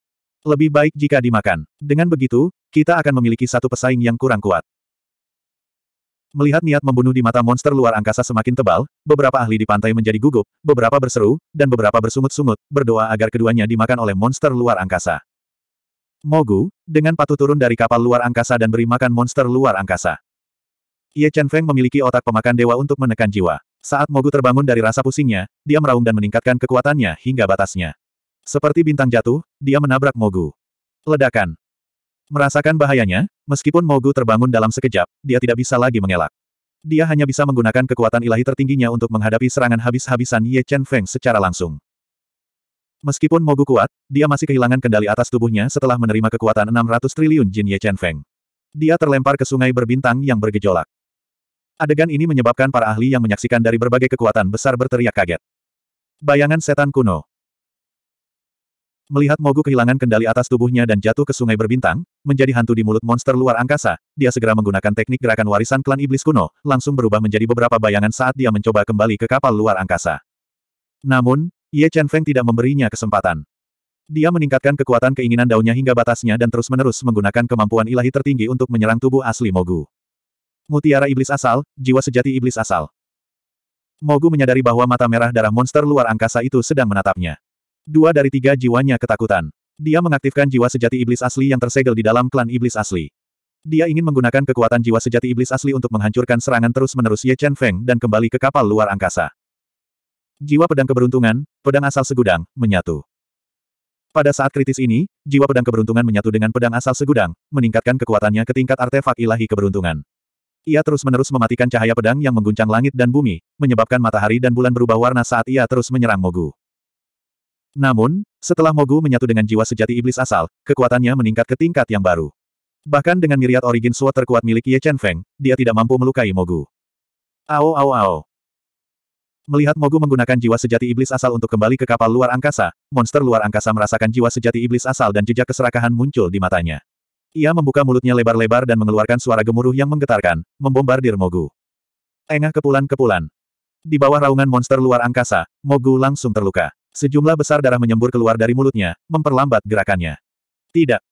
Lebih baik jika dimakan. Dengan begitu, kita akan memiliki satu pesaing yang kurang kuat. Melihat niat membunuh di mata monster luar angkasa semakin tebal, beberapa ahli di pantai menjadi gugup, beberapa berseru, dan beberapa bersungut-sungut, berdoa agar keduanya dimakan oleh monster luar angkasa. Mogu, dengan patuh turun dari kapal luar angkasa dan beri makan monster luar angkasa. Ye Chen Feng memiliki otak pemakan dewa untuk menekan jiwa. Saat Mogu terbangun dari rasa pusingnya, dia meraung dan meningkatkan kekuatannya hingga batasnya. Seperti bintang jatuh, dia menabrak Mogu. Ledakan. Merasakan bahayanya, meskipun Mogu terbangun dalam sekejap, dia tidak bisa lagi mengelak. Dia hanya bisa menggunakan kekuatan ilahi tertingginya untuk menghadapi serangan habis-habisan Ye Chen Feng secara langsung. Meskipun Mogu kuat, dia masih kehilangan kendali atas tubuhnya setelah menerima kekuatan 600 triliun Jin Ye Chen Feng. Dia terlempar ke sungai berbintang yang bergejolak. Adegan ini menyebabkan para ahli yang menyaksikan dari berbagai kekuatan besar berteriak kaget. Bayangan setan kuno. Melihat Mogu kehilangan kendali atas tubuhnya dan jatuh ke sungai berbintang, menjadi hantu di mulut monster luar angkasa, dia segera menggunakan teknik gerakan warisan klan iblis kuno, langsung berubah menjadi beberapa bayangan saat dia mencoba kembali ke kapal luar angkasa. Namun, Ye Chen Feng tidak memberinya kesempatan. Dia meningkatkan kekuatan keinginan daunnya hingga batasnya dan terus-menerus menggunakan kemampuan ilahi tertinggi untuk menyerang tubuh asli Mogu. Mutiara Iblis Asal, Jiwa Sejati Iblis Asal. Mogu menyadari bahwa mata merah darah monster luar angkasa itu sedang menatapnya. Dua dari tiga jiwanya ketakutan. Dia mengaktifkan jiwa sejati iblis asli yang tersegel di dalam klan iblis asli. Dia ingin menggunakan kekuatan jiwa sejati iblis asli untuk menghancurkan serangan terus-menerus Ye Chen Feng dan kembali ke kapal luar angkasa. Jiwa pedang keberuntungan, pedang asal segudang, menyatu. Pada saat kritis ini, jiwa pedang keberuntungan menyatu dengan pedang asal segudang, meningkatkan kekuatannya ke tingkat artefak ilahi keberuntungan. Ia terus-menerus mematikan cahaya pedang yang mengguncang langit dan bumi, menyebabkan matahari dan bulan berubah warna saat ia terus menyerang Mogu. Namun, setelah Mogu menyatu dengan jiwa sejati iblis asal, kekuatannya meningkat ke tingkat yang baru. Bahkan dengan miriat origin suat terkuat milik Ye Chen Feng, dia tidak mampu melukai Mogu. Ao ao ao. Melihat Mogu menggunakan jiwa sejati iblis asal untuk kembali ke kapal luar angkasa, monster luar angkasa merasakan jiwa sejati iblis asal dan jejak keserakahan muncul di matanya. Ia membuka mulutnya lebar-lebar dan mengeluarkan suara gemuruh yang menggetarkan, membombardir Mogu. Engah kepulan-kepulan. Di bawah raungan monster luar angkasa, Mogu langsung terluka. Sejumlah besar darah menyembur keluar dari mulutnya, memperlambat gerakannya. Tidak.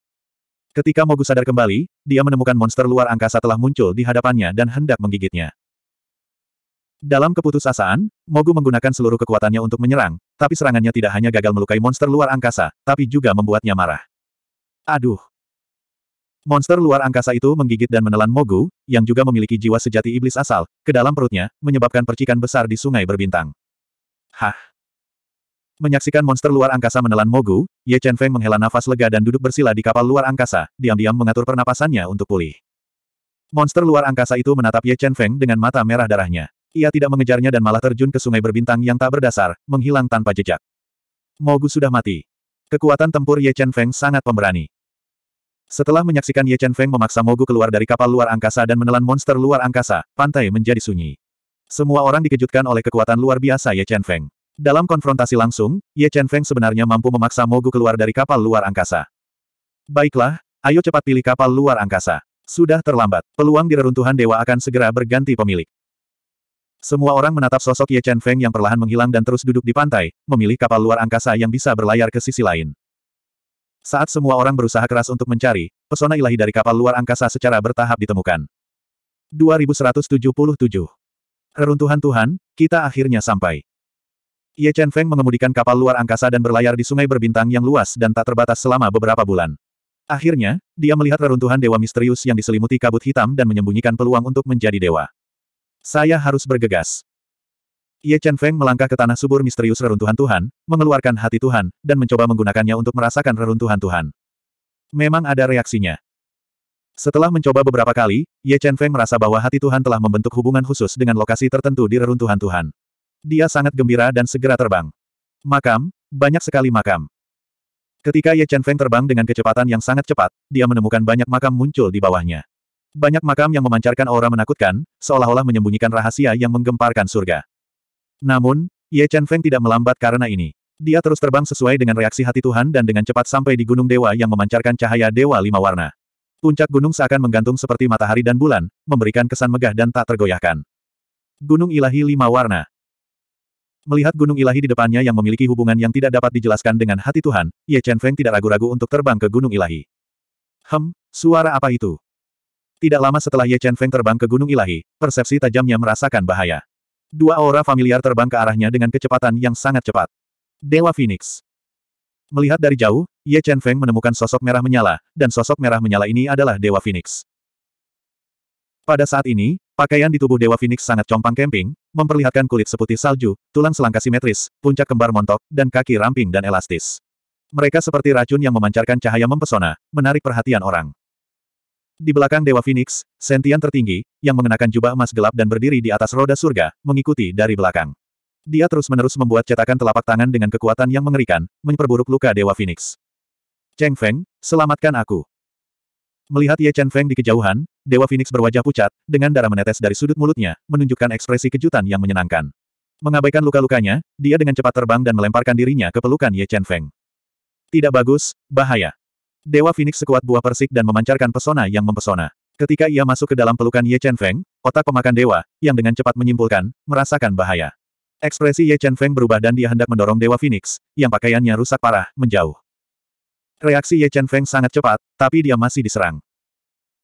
Ketika Mogu sadar kembali, dia menemukan monster luar angkasa telah muncul di hadapannya dan hendak menggigitnya. Dalam keputusasaan, Mogu menggunakan seluruh kekuatannya untuk menyerang, tapi serangannya tidak hanya gagal melukai monster luar angkasa, tapi juga membuatnya marah. Aduh! Monster luar angkasa itu menggigit dan menelan Mogu, yang juga memiliki jiwa sejati iblis asal, ke dalam perutnya, menyebabkan percikan besar di sungai berbintang. Hah? Menyaksikan monster luar angkasa menelan Mogu, Ye Chen Feng menghela nafas lega dan duduk bersila di kapal luar angkasa, diam-diam mengatur pernapasannya untuk pulih. Monster luar angkasa itu menatap Ye Chen Feng dengan mata merah darahnya. Ia tidak mengejarnya dan malah terjun ke sungai berbintang yang tak berdasar, menghilang tanpa jejak. Mogu sudah mati. Kekuatan tempur Ye Chen Feng sangat pemberani. Setelah menyaksikan Ye Chen Feng memaksa Mogu keluar dari kapal luar angkasa dan menelan monster luar angkasa, pantai menjadi sunyi. Semua orang dikejutkan oleh kekuatan luar biasa Ye Chen Feng. Dalam konfrontasi langsung, Ye Chen Feng sebenarnya mampu memaksa Mogu keluar dari kapal luar angkasa. Baiklah, ayo cepat pilih kapal luar angkasa. Sudah terlambat, peluang di reruntuhan dewa akan segera berganti pemilik. Semua orang menatap sosok Ye Chen Feng yang perlahan menghilang dan terus duduk di pantai, memilih kapal luar angkasa yang bisa berlayar ke sisi lain. Saat semua orang berusaha keras untuk mencari, pesona ilahi dari kapal luar angkasa secara bertahap ditemukan. 2177. Reruntuhan Tuhan, kita akhirnya sampai. Ye Chen Feng mengemudikan kapal luar angkasa dan berlayar di sungai berbintang yang luas dan tak terbatas selama beberapa bulan. Akhirnya, dia melihat reruntuhan dewa misterius yang diselimuti kabut hitam dan menyembunyikan peluang untuk menjadi dewa. Saya harus bergegas. Ye Chen Feng melangkah ke tanah subur misterius reruntuhan Tuhan, mengeluarkan hati Tuhan, dan mencoba menggunakannya untuk merasakan reruntuhan Tuhan. Memang ada reaksinya. Setelah mencoba beberapa kali, Ye Chen Feng merasa bahwa hati Tuhan telah membentuk hubungan khusus dengan lokasi tertentu di reruntuhan Tuhan. Dia sangat gembira dan segera terbang. Makam, banyak sekali makam. Ketika Ye Chen Feng terbang dengan kecepatan yang sangat cepat, dia menemukan banyak makam muncul di bawahnya. Banyak makam yang memancarkan aura menakutkan, seolah-olah menyembunyikan rahasia yang menggemparkan surga. Namun, Ye Chen Feng tidak melambat karena ini. Dia terus terbang sesuai dengan reaksi hati Tuhan dan dengan cepat sampai di Gunung Dewa yang memancarkan cahaya Dewa Lima Warna. Puncak gunung seakan menggantung seperti matahari dan bulan, memberikan kesan megah dan tak tergoyahkan. Gunung Ilahi Lima Warna Melihat gunung ilahi di depannya yang memiliki hubungan yang tidak dapat dijelaskan dengan hati Tuhan, Ye Chen Feng tidak ragu-ragu untuk terbang ke gunung ilahi. Hem, suara apa itu? Tidak lama setelah Ye Chen Feng terbang ke gunung ilahi, persepsi tajamnya merasakan bahaya. Dua aura familiar terbang ke arahnya dengan kecepatan yang sangat cepat. Dewa Phoenix. Melihat dari jauh, Ye Chen Feng menemukan sosok merah menyala, dan sosok merah menyala ini adalah Dewa Phoenix. Pada saat ini, pakaian di tubuh Dewa Phoenix sangat compang kemping, memperlihatkan kulit seputih salju, tulang selangka simetris, puncak kembar montok, dan kaki ramping dan elastis. Mereka seperti racun yang memancarkan cahaya mempesona, menarik perhatian orang. Di belakang Dewa Phoenix, sentian tertinggi, yang mengenakan jubah emas gelap dan berdiri di atas roda surga, mengikuti dari belakang. Dia terus-menerus membuat cetakan telapak tangan dengan kekuatan yang mengerikan, memperburuk luka Dewa Phoenix. Cheng Feng, selamatkan aku. Melihat Ye Chen Feng di kejauhan, Dewa Phoenix berwajah pucat, dengan darah menetes dari sudut mulutnya, menunjukkan ekspresi kejutan yang menyenangkan. Mengabaikan luka-lukanya, dia dengan cepat terbang dan melemparkan dirinya ke pelukan Ye Chen Feng. Tidak bagus, bahaya. Dewa Phoenix sekuat buah persik dan memancarkan pesona yang mempesona. Ketika ia masuk ke dalam pelukan Ye Chen Feng, otak pemakan dewa, yang dengan cepat menyimpulkan, merasakan bahaya. Ekspresi Ye Chen Feng berubah dan dia hendak mendorong Dewa Phoenix, yang pakaiannya rusak parah, menjauh. Reaksi Ye Chen Feng sangat cepat, tapi dia masih diserang.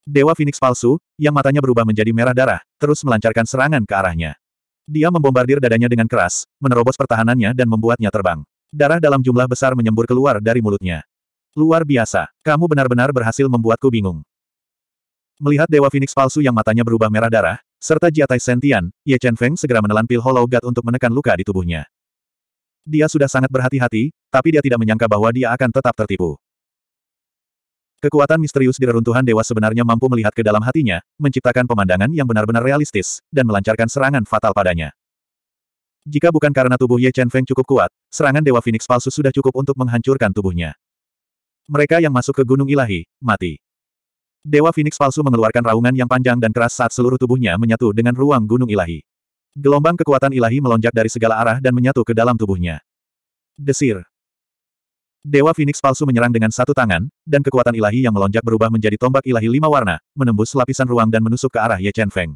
Dewa Phoenix palsu, yang matanya berubah menjadi merah darah, terus melancarkan serangan ke arahnya. Dia membombardir dadanya dengan keras, menerobos pertahanannya dan membuatnya terbang. Darah dalam jumlah besar menyembur keluar dari mulutnya. Luar biasa, kamu benar-benar berhasil membuatku bingung. Melihat Dewa Phoenix palsu yang matanya berubah merah darah, serta jiatai sentian, Ye Chen Feng segera menelan pil Hollow God untuk menekan luka di tubuhnya. Dia sudah sangat berhati-hati, tapi dia tidak menyangka bahwa dia akan tetap tertipu. Kekuatan misterius di reruntuhan dewa sebenarnya mampu melihat ke dalam hatinya, menciptakan pemandangan yang benar-benar realistis, dan melancarkan serangan fatal padanya. Jika bukan karena tubuh Ye Chen Feng cukup kuat, serangan dewa Phoenix palsu sudah cukup untuk menghancurkan tubuhnya. Mereka yang masuk ke gunung ilahi, mati. Dewa Phoenix palsu mengeluarkan raungan yang panjang dan keras saat seluruh tubuhnya menyatu dengan ruang gunung ilahi. Gelombang kekuatan ilahi melonjak dari segala arah dan menyatu ke dalam tubuhnya. Desir. Dewa Phoenix palsu menyerang dengan satu tangan, dan kekuatan ilahi yang melonjak berubah menjadi tombak ilahi lima warna, menembus lapisan ruang dan menusuk ke arah Ye Chen Feng.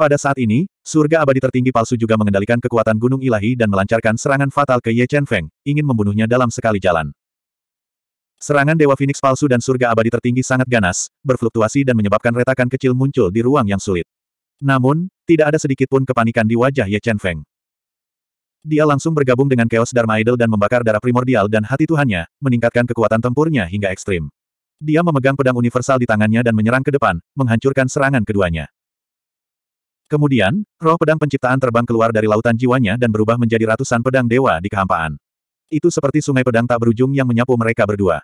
Pada saat ini, surga abadi tertinggi palsu juga mengendalikan kekuatan gunung ilahi dan melancarkan serangan fatal ke Ye Chen Feng, ingin membunuhnya dalam sekali jalan. Serangan Dewa Phoenix palsu dan surga abadi tertinggi sangat ganas, berfluktuasi dan menyebabkan retakan kecil muncul di ruang yang sulit. Namun, tidak ada sedikit pun kepanikan di wajah Ye Chen Feng. Dia langsung bergabung dengan Chaos Dharma Idol dan membakar darah primordial dan hati Tuhannya, meningkatkan kekuatan tempurnya hingga ekstrim. Dia memegang pedang universal di tangannya dan menyerang ke depan, menghancurkan serangan keduanya. Kemudian, roh pedang penciptaan terbang keluar dari lautan jiwanya dan berubah menjadi ratusan pedang dewa di kehampaan. Itu seperti sungai pedang tak berujung yang menyapu mereka berdua.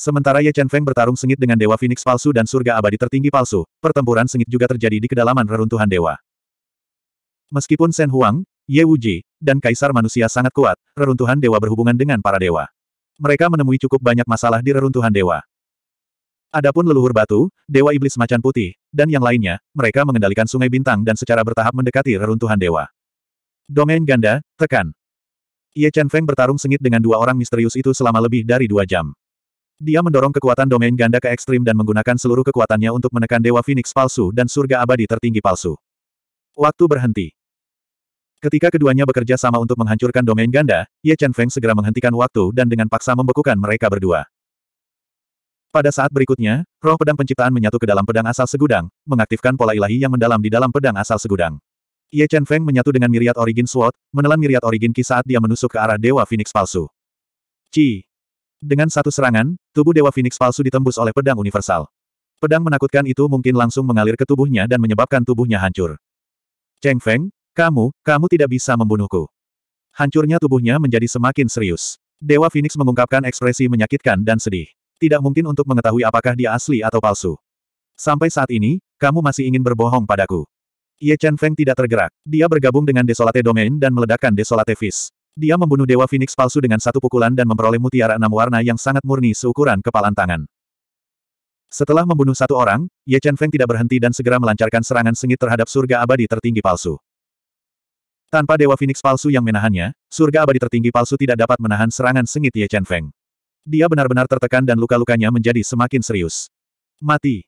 Sementara Ye Chen Feng bertarung sengit dengan Dewa Phoenix palsu dan surga abadi tertinggi palsu, pertempuran sengit juga terjadi di kedalaman reruntuhan dewa. Meskipun Shen Huang, Ye Wuji, dan Kaisar manusia sangat kuat, reruntuhan dewa berhubungan dengan para dewa. Mereka menemui cukup banyak masalah di reruntuhan dewa. Adapun leluhur batu, dewa iblis macan putih, dan yang lainnya, mereka mengendalikan sungai bintang dan secara bertahap mendekati reruntuhan dewa. Domain ganda, tekan. Ye Chen Feng bertarung sengit dengan dua orang misterius itu selama lebih dari dua jam. Dia mendorong kekuatan domain ganda ke ekstrim dan menggunakan seluruh kekuatannya untuk menekan Dewa Phoenix palsu dan surga abadi tertinggi palsu. Waktu berhenti. Ketika keduanya bekerja sama untuk menghancurkan domain ganda, Ye Chen Feng segera menghentikan waktu dan dengan paksa membekukan mereka berdua. Pada saat berikutnya, roh pedang penciptaan menyatu ke dalam pedang asal segudang, mengaktifkan pola ilahi yang mendalam di dalam pedang asal segudang. Ye Chen Feng menyatu dengan miriat origin sword, menelan miriat origin ki saat dia menusuk ke arah Dewa Phoenix palsu. Ci. Dengan satu serangan, tubuh Dewa Phoenix palsu ditembus oleh pedang universal. Pedang menakutkan itu mungkin langsung mengalir ke tubuhnya dan menyebabkan tubuhnya hancur. Cheng Feng, kamu, kamu tidak bisa membunuhku. Hancurnya tubuhnya menjadi semakin serius. Dewa Phoenix mengungkapkan ekspresi menyakitkan dan sedih. Tidak mungkin untuk mengetahui apakah dia asli atau palsu. Sampai saat ini, kamu masih ingin berbohong padaku. Ye Chen Feng tidak tergerak. Dia bergabung dengan Desolate Domain dan meledakkan Desolate Fist. Dia membunuh Dewa Phoenix palsu dengan satu pukulan dan memperoleh mutiara enam warna yang sangat murni seukuran kepalan tangan. Setelah membunuh satu orang, Ye Chen Feng tidak berhenti dan segera melancarkan serangan sengit terhadap surga abadi tertinggi palsu. Tanpa Dewa Phoenix palsu yang menahannya, surga abadi tertinggi palsu tidak dapat menahan serangan sengit Ye Chen Feng. Dia benar-benar tertekan dan luka-lukanya menjadi semakin serius. Mati.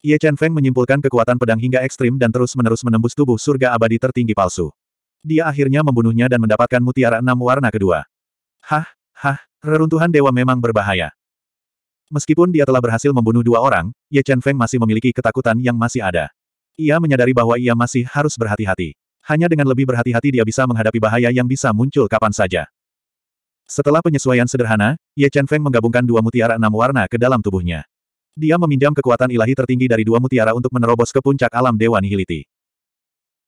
Ye Chen Feng menyimpulkan kekuatan pedang hingga ekstrim dan terus-menerus menembus tubuh surga abadi tertinggi palsu. Dia akhirnya membunuhnya dan mendapatkan mutiara enam warna kedua. Hah, hah, reruntuhan dewa memang berbahaya. Meskipun dia telah berhasil membunuh dua orang, Ye Chen Feng masih memiliki ketakutan yang masih ada. Ia menyadari bahwa ia masih harus berhati-hati. Hanya dengan lebih berhati-hati dia bisa menghadapi bahaya yang bisa muncul kapan saja. Setelah penyesuaian sederhana, Ye Chen Feng menggabungkan dua mutiara enam warna ke dalam tubuhnya. Dia meminjam kekuatan ilahi tertinggi dari dua mutiara untuk menerobos ke puncak alam Dewa Nihiliti.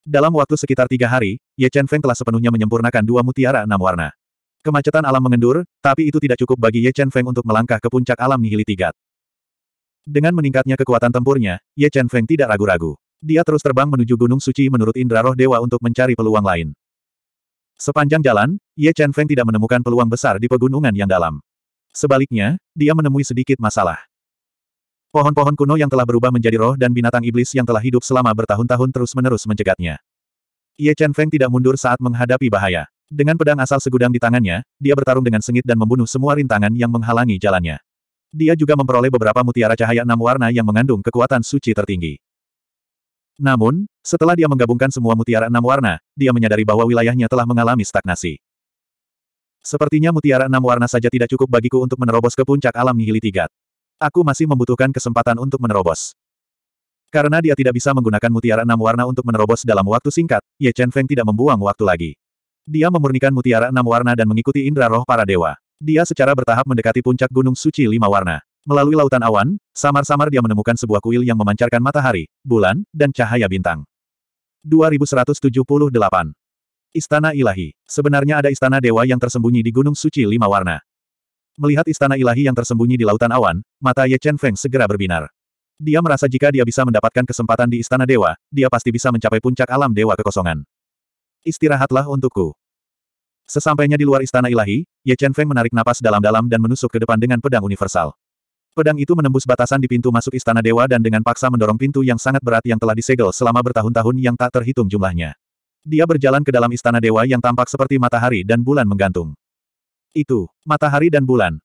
Dalam waktu sekitar tiga hari, Ye Chen Feng telah sepenuhnya menyempurnakan dua mutiara enam warna. Kemacetan alam mengendur, tapi itu tidak cukup bagi Ye Chen Feng untuk melangkah ke puncak alam Nihiliti Gat. Dengan meningkatnya kekuatan tempurnya, Ye Chen Feng tidak ragu-ragu. Dia terus terbang menuju Gunung Suci menurut indra roh dewa untuk mencari peluang lain. Sepanjang jalan, Ye Chen Feng tidak menemukan peluang besar di pegunungan yang dalam. Sebaliknya, dia menemui sedikit masalah. Pohon-pohon kuno yang telah berubah menjadi roh dan binatang iblis yang telah hidup selama bertahun-tahun terus-menerus mencegatnya. Ye Chen Feng tidak mundur saat menghadapi bahaya. Dengan pedang asal segudang di tangannya, dia bertarung dengan sengit dan membunuh semua rintangan yang menghalangi jalannya. Dia juga memperoleh beberapa mutiara cahaya enam warna yang mengandung kekuatan suci tertinggi. Namun, setelah dia menggabungkan semua mutiara enam warna, dia menyadari bahwa wilayahnya telah mengalami stagnasi. Sepertinya mutiara enam warna saja tidak cukup bagiku untuk menerobos ke puncak alam nihili tigat. Aku masih membutuhkan kesempatan untuk menerobos. Karena dia tidak bisa menggunakan mutiara enam warna untuk menerobos dalam waktu singkat, Ye Chen Feng tidak membuang waktu lagi. Dia memurnikan mutiara enam warna dan mengikuti indera roh para dewa. Dia secara bertahap mendekati puncak Gunung Suci Lima Warna. Melalui lautan awan, samar-samar dia menemukan sebuah kuil yang memancarkan matahari, bulan, dan cahaya bintang. 2178 Istana Ilahi Sebenarnya ada istana dewa yang tersembunyi di Gunung Suci Lima Warna. Melihat istana ilahi yang tersembunyi di lautan awan, mata Ye Chen Feng segera berbinar. Dia merasa jika dia bisa mendapatkan kesempatan di istana dewa, dia pasti bisa mencapai puncak alam dewa kekosongan. Istirahatlah untukku. Sesampainya di luar istana ilahi, Ye Chen Feng menarik napas dalam-dalam dan menusuk ke depan dengan pedang universal. Pedang itu menembus batasan di pintu masuk istana dewa dan dengan paksa mendorong pintu yang sangat berat yang telah disegel selama bertahun-tahun yang tak terhitung jumlahnya. Dia berjalan ke dalam istana dewa yang tampak seperti matahari dan bulan menggantung. Itu, matahari dan bulan.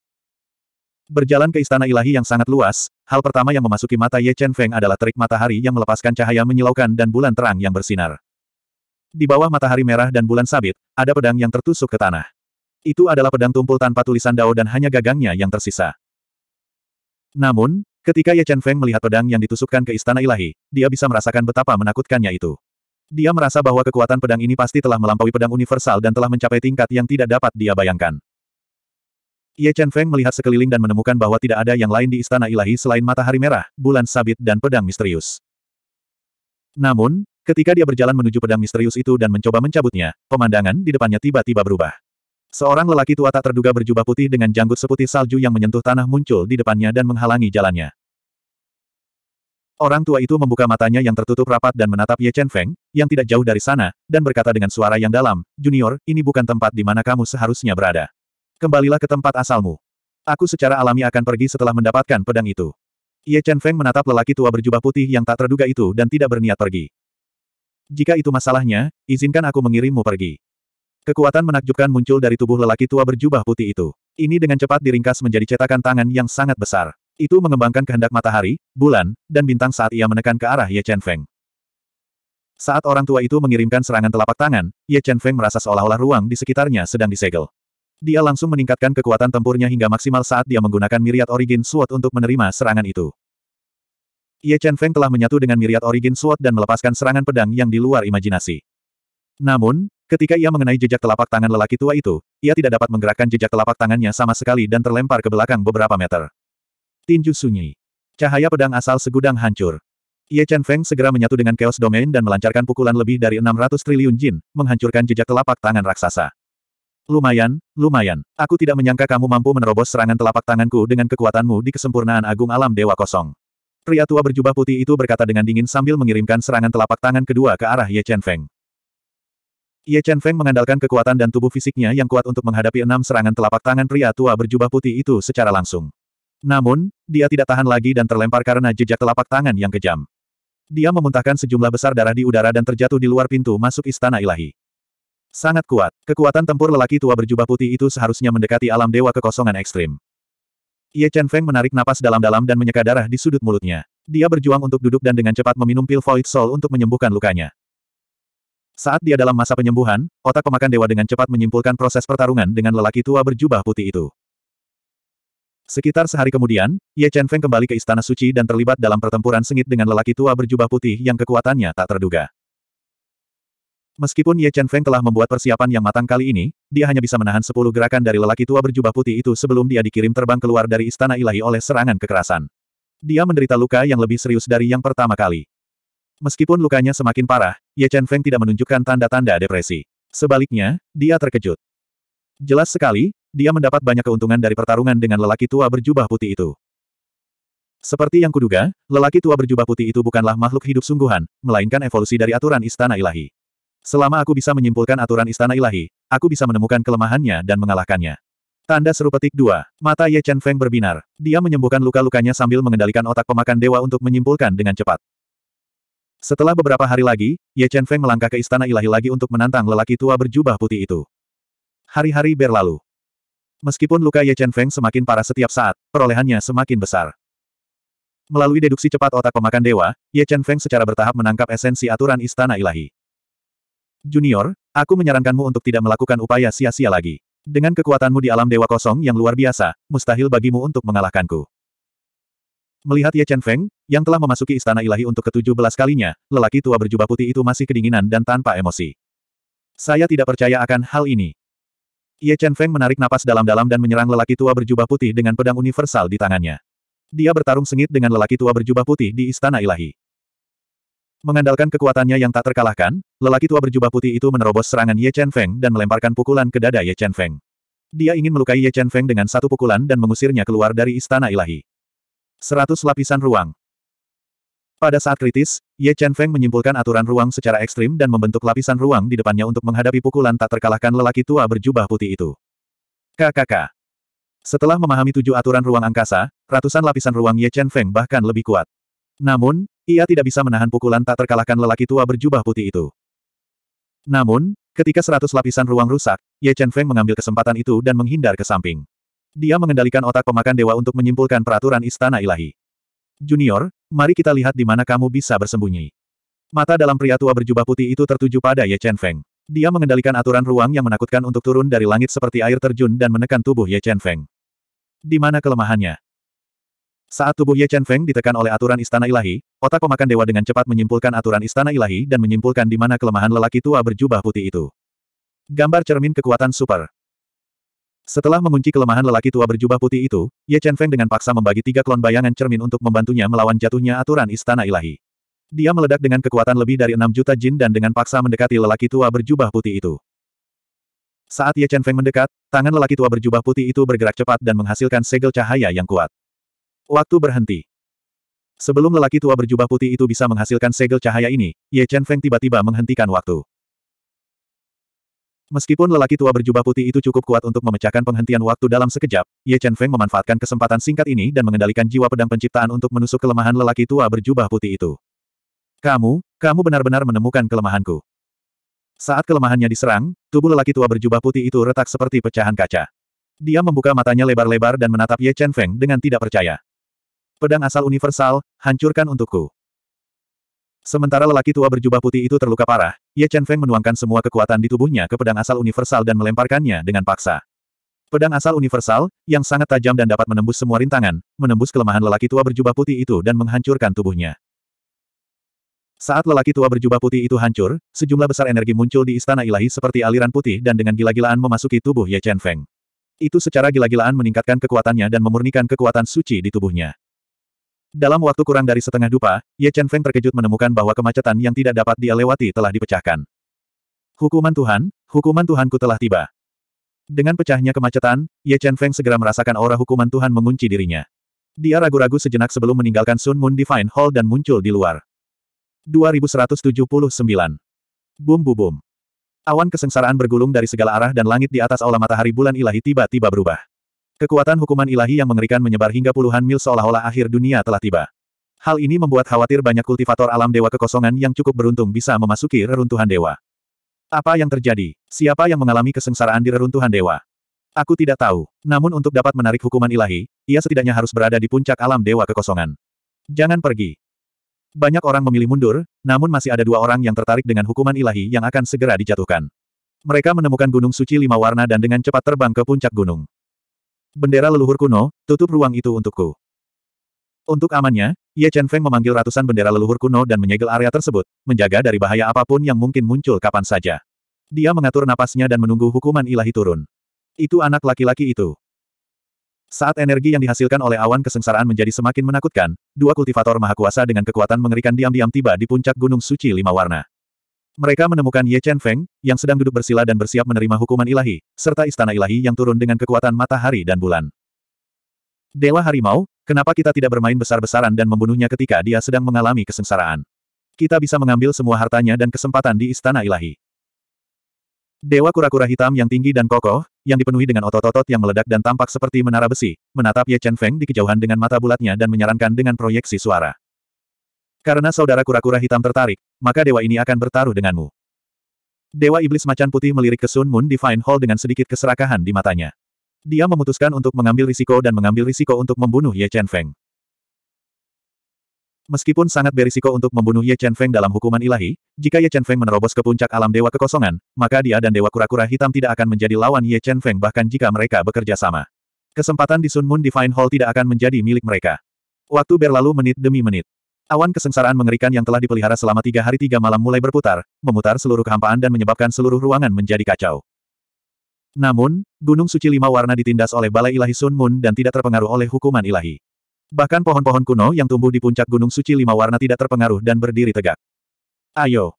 Berjalan ke istana ilahi yang sangat luas, hal pertama yang memasuki mata Ye Chen Feng adalah terik matahari yang melepaskan cahaya menyilaukan dan bulan terang yang bersinar. Di bawah matahari merah dan bulan sabit, ada pedang yang tertusuk ke tanah. Itu adalah pedang tumpul tanpa tulisan dao dan hanya gagangnya yang tersisa. Namun, ketika Ye Chen Feng melihat pedang yang ditusukkan ke istana ilahi, dia bisa merasakan betapa menakutkannya itu. Dia merasa bahwa kekuatan pedang ini pasti telah melampaui pedang universal dan telah mencapai tingkat yang tidak dapat dia bayangkan. Ye Chen Feng melihat sekeliling dan menemukan bahwa tidak ada yang lain di istana ilahi selain matahari merah, bulan sabit dan pedang misterius. Namun, ketika dia berjalan menuju pedang misterius itu dan mencoba mencabutnya, pemandangan di depannya tiba-tiba berubah. Seorang lelaki tua tak terduga berjubah putih dengan janggut seputih salju yang menyentuh tanah muncul di depannya dan menghalangi jalannya. Orang tua itu membuka matanya yang tertutup rapat dan menatap Ye Chen Feng, yang tidak jauh dari sana, dan berkata dengan suara yang dalam, Junior, ini bukan tempat di mana kamu seharusnya berada. Kembalilah ke tempat asalmu. Aku secara alami akan pergi setelah mendapatkan pedang itu. Ye Chen Feng menatap lelaki tua berjubah putih yang tak terduga itu dan tidak berniat pergi. Jika itu masalahnya, izinkan aku mengirimmu pergi. Kekuatan menakjubkan muncul dari tubuh lelaki tua berjubah putih itu. Ini dengan cepat diringkas menjadi cetakan tangan yang sangat besar. Itu mengembangkan kehendak matahari, bulan, dan bintang saat ia menekan ke arah Ye Chen Feng. Saat orang tua itu mengirimkan serangan telapak tangan, Ye Chen Feng merasa seolah-olah ruang di sekitarnya sedang disegel. Dia langsung meningkatkan kekuatan tempurnya hingga maksimal saat dia menggunakan miriat Origin Sword untuk menerima serangan itu. Ye Chen Feng telah menyatu dengan miriat Origin Sword dan melepaskan serangan pedang yang di luar imajinasi. Namun, ketika ia mengenai jejak telapak tangan lelaki tua itu, ia tidak dapat menggerakkan jejak telapak tangannya sama sekali dan terlempar ke belakang beberapa meter. Tinju sunyi. Cahaya pedang asal segudang hancur. Ye Chen Feng segera menyatu dengan Chaos Domain dan melancarkan pukulan lebih dari 600 triliun jin, menghancurkan jejak telapak tangan raksasa. Lumayan, lumayan. Aku tidak menyangka kamu mampu menerobos serangan telapak tanganku dengan kekuatanmu di kesempurnaan agung alam dewa kosong. Pria tua berjubah putih itu berkata dengan dingin sambil mengirimkan serangan telapak tangan kedua ke arah Ye Chen Feng. Ye Chen Feng mengandalkan kekuatan dan tubuh fisiknya yang kuat untuk menghadapi enam serangan telapak tangan pria tua berjubah putih itu secara langsung. Namun, dia tidak tahan lagi dan terlempar karena jejak telapak tangan yang kejam. Dia memuntahkan sejumlah besar darah di udara dan terjatuh di luar pintu masuk istana ilahi. Sangat kuat. Kekuatan tempur lelaki tua berjubah putih itu seharusnya mendekati alam dewa kekosongan ekstrim. Ye Chen Feng menarik napas dalam-dalam dan menyeka darah di sudut mulutnya. Dia berjuang untuk duduk dan dengan cepat meminum pil Void Soul untuk menyembuhkan lukanya. Saat dia dalam masa penyembuhan, otak pemakan dewa dengan cepat menyimpulkan proses pertarungan dengan lelaki tua berjubah putih itu. Sekitar sehari kemudian, Ye Chen Feng kembali ke Istana Suci dan terlibat dalam pertempuran sengit dengan lelaki tua berjubah putih yang kekuatannya tak terduga. Meskipun Ye Chen Feng telah membuat persiapan yang matang kali ini, dia hanya bisa menahan sepuluh gerakan dari lelaki tua berjubah putih itu sebelum dia dikirim terbang keluar dari istana ilahi oleh serangan kekerasan. Dia menderita luka yang lebih serius dari yang pertama kali. Meskipun lukanya semakin parah, Ye Chen Feng tidak menunjukkan tanda-tanda depresi. Sebaliknya, dia terkejut. Jelas sekali, dia mendapat banyak keuntungan dari pertarungan dengan lelaki tua berjubah putih itu. Seperti yang kuduga, lelaki tua berjubah putih itu bukanlah makhluk hidup sungguhan, melainkan evolusi dari aturan istana ilahi. Selama aku bisa menyimpulkan aturan istana ilahi, aku bisa menemukan kelemahannya dan mengalahkannya. Tanda seru petik 2. Mata Ye Chen Feng berbinar. Dia menyembuhkan luka-lukanya sambil mengendalikan otak pemakan dewa untuk menyimpulkan dengan cepat. Setelah beberapa hari lagi, Ye Chen Feng melangkah ke istana ilahi lagi untuk menantang lelaki tua berjubah putih itu. Hari-hari berlalu. Meskipun luka Ye Chen Feng semakin parah setiap saat, perolehannya semakin besar. Melalui deduksi cepat otak pemakan dewa, Ye Chen Feng secara bertahap menangkap esensi aturan istana ilahi. Junior, aku menyarankanmu untuk tidak melakukan upaya sia-sia lagi. Dengan kekuatanmu di alam dewa kosong yang luar biasa, mustahil bagimu untuk mengalahkanku. Melihat Ye Chen Feng, yang telah memasuki istana ilahi untuk ketujuh belas kalinya, lelaki tua berjubah putih itu masih kedinginan dan tanpa emosi. Saya tidak percaya akan hal ini. Ye Chen Feng menarik napas dalam-dalam dan menyerang lelaki tua berjubah putih dengan pedang universal di tangannya. Dia bertarung sengit dengan lelaki tua berjubah putih di istana ilahi. Mengandalkan kekuatannya yang tak terkalahkan, lelaki tua berjubah putih itu menerobos serangan Ye Chen Feng dan melemparkan pukulan ke dada Ye Chen Feng. Dia ingin melukai Ye Chen Feng dengan satu pukulan dan mengusirnya keluar dari istana ilahi. Seratus lapisan ruang. Pada saat kritis, Ye Chen Feng menyimpulkan aturan ruang secara ekstrim dan membentuk lapisan ruang di depannya untuk menghadapi pukulan tak terkalahkan lelaki tua berjubah putih itu. KKK. Setelah memahami tujuh aturan ruang angkasa, ratusan lapisan ruang Ye Chen Feng bahkan lebih kuat. Namun, ia tidak bisa menahan pukulan tak terkalahkan lelaki tua berjubah putih itu. Namun, ketika seratus lapisan ruang rusak, Ye Chen Feng mengambil kesempatan itu dan menghindar ke samping. Dia mengendalikan otak pemakan dewa untuk menyimpulkan peraturan istana ilahi. Junior, mari kita lihat di mana kamu bisa bersembunyi. Mata dalam pria tua berjubah putih itu tertuju pada Ye Chen Feng. Dia mengendalikan aturan ruang yang menakutkan untuk turun dari langit seperti air terjun dan menekan tubuh Ye Chen Feng. Di mana kelemahannya? Saat tubuh Ye Chen Feng ditekan oleh aturan istana ilahi, otak pemakan dewa dengan cepat menyimpulkan aturan istana ilahi dan menyimpulkan di mana kelemahan lelaki tua berjubah putih itu. Gambar cermin kekuatan super. Setelah mengunci kelemahan lelaki tua berjubah putih itu, Ye Chen Feng dengan paksa membagi tiga klon bayangan cermin untuk membantunya melawan jatuhnya aturan istana ilahi. Dia meledak dengan kekuatan lebih dari enam juta jin dan dengan paksa mendekati lelaki tua berjubah putih itu. Saat Ye Chen Feng mendekat, tangan lelaki tua berjubah putih itu bergerak cepat dan menghasilkan segel cahaya yang kuat. Waktu berhenti. Sebelum lelaki tua berjubah putih itu bisa menghasilkan segel cahaya ini, Ye Chen Feng tiba-tiba menghentikan waktu. Meskipun lelaki tua berjubah putih itu cukup kuat untuk memecahkan penghentian waktu dalam sekejap, Ye Chen Feng memanfaatkan kesempatan singkat ini dan mengendalikan jiwa pedang penciptaan untuk menusuk kelemahan lelaki tua berjubah putih itu. Kamu, kamu benar-benar menemukan kelemahanku. Saat kelemahannya diserang, tubuh lelaki tua berjubah putih itu retak seperti pecahan kaca. Dia membuka matanya lebar-lebar dan menatap Ye Chen Feng dengan tidak percaya. Pedang asal universal, hancurkan untukku. Sementara lelaki tua berjubah putih itu terluka parah, Ye Chen Feng menuangkan semua kekuatan di tubuhnya ke pedang asal universal dan melemparkannya dengan paksa. Pedang asal universal, yang sangat tajam dan dapat menembus semua rintangan, menembus kelemahan lelaki tua berjubah putih itu dan menghancurkan tubuhnya. Saat lelaki tua berjubah putih itu hancur, sejumlah besar energi muncul di istana ilahi seperti aliran putih dan dengan gila-gilaan memasuki tubuh Ye Chen Feng. Itu secara gila-gilaan meningkatkan kekuatannya dan memurnikan kekuatan suci di tubuhnya. Dalam waktu kurang dari setengah dupa, Ye Chen Feng terkejut menemukan bahwa kemacetan yang tidak dapat dia lewati telah dipecahkan. Hukuman Tuhan, hukuman Tuhanku telah tiba. Dengan pecahnya kemacetan, Ye Chen Feng segera merasakan aura hukuman Tuhan mengunci dirinya. Dia ragu-ragu sejenak sebelum meninggalkan Sun Moon Divine Hall dan muncul di luar. 2179. Bum bum. Awan kesengsaraan bergulung dari segala arah dan langit di atas aula matahari bulan ilahi tiba-tiba berubah. Kekuatan hukuman ilahi yang mengerikan menyebar hingga puluhan mil seolah-olah akhir dunia telah tiba. Hal ini membuat khawatir banyak kultivator alam dewa kekosongan yang cukup beruntung bisa memasuki reruntuhan dewa. Apa yang terjadi? Siapa yang mengalami kesengsaraan di reruntuhan dewa? Aku tidak tahu. Namun untuk dapat menarik hukuman ilahi, ia setidaknya harus berada di puncak alam dewa kekosongan. Jangan pergi. Banyak orang memilih mundur, namun masih ada dua orang yang tertarik dengan hukuman ilahi yang akan segera dijatuhkan. Mereka menemukan gunung suci lima warna dan dengan cepat terbang ke puncak gunung bendera leluhur kuno, tutup ruang itu untukku. Untuk amannya, Ye Chen Feng memanggil ratusan bendera leluhur kuno dan menyegel area tersebut, menjaga dari bahaya apapun yang mungkin muncul kapan saja. Dia mengatur napasnya dan menunggu hukuman ilahi turun. Itu anak laki-laki itu. Saat energi yang dihasilkan oleh awan kesengsaraan menjadi semakin menakutkan, dua kultivator maha kuasa dengan kekuatan mengerikan diam-diam tiba di puncak Gunung Suci Lima Warna. Mereka menemukan Ye Chen Feng, yang sedang duduk bersila dan bersiap menerima hukuman ilahi, serta istana ilahi yang turun dengan kekuatan matahari dan bulan. Dewa Harimau, kenapa kita tidak bermain besar-besaran dan membunuhnya ketika dia sedang mengalami kesengsaraan? Kita bisa mengambil semua hartanya dan kesempatan di istana ilahi. Dewa kura-kura hitam yang tinggi dan kokoh, yang dipenuhi dengan otot-otot yang meledak dan tampak seperti menara besi, menatap Ye Chen Feng di kejauhan dengan mata bulatnya dan menyarankan dengan proyeksi suara. Karena saudara kura-kura hitam tertarik, maka dewa ini akan bertaruh denganmu. Dewa Iblis Macan Putih melirik ke Sun Moon Divine Hall dengan sedikit keserakahan di matanya. Dia memutuskan untuk mengambil risiko dan mengambil risiko untuk membunuh Ye Chen Feng. Meskipun sangat berisiko untuk membunuh Ye Chen Feng dalam hukuman ilahi, jika Ye Chen Feng menerobos ke puncak alam dewa kekosongan, maka dia dan dewa kura-kura hitam tidak akan menjadi lawan Ye Chen Feng bahkan jika mereka bekerja sama. Kesempatan di Sun Moon Divine Hall tidak akan menjadi milik mereka. Waktu berlalu menit demi menit. Awan kesengsaraan mengerikan yang telah dipelihara selama tiga hari tiga malam mulai berputar, memutar seluruh kehampaan dan menyebabkan seluruh ruangan menjadi kacau. Namun, Gunung Suci Lima Warna ditindas oleh Balai Ilahi Sun Moon dan tidak terpengaruh oleh hukuman ilahi. Bahkan pohon-pohon kuno yang tumbuh di puncak Gunung Suci Lima Warna tidak terpengaruh dan berdiri tegak. Ayo!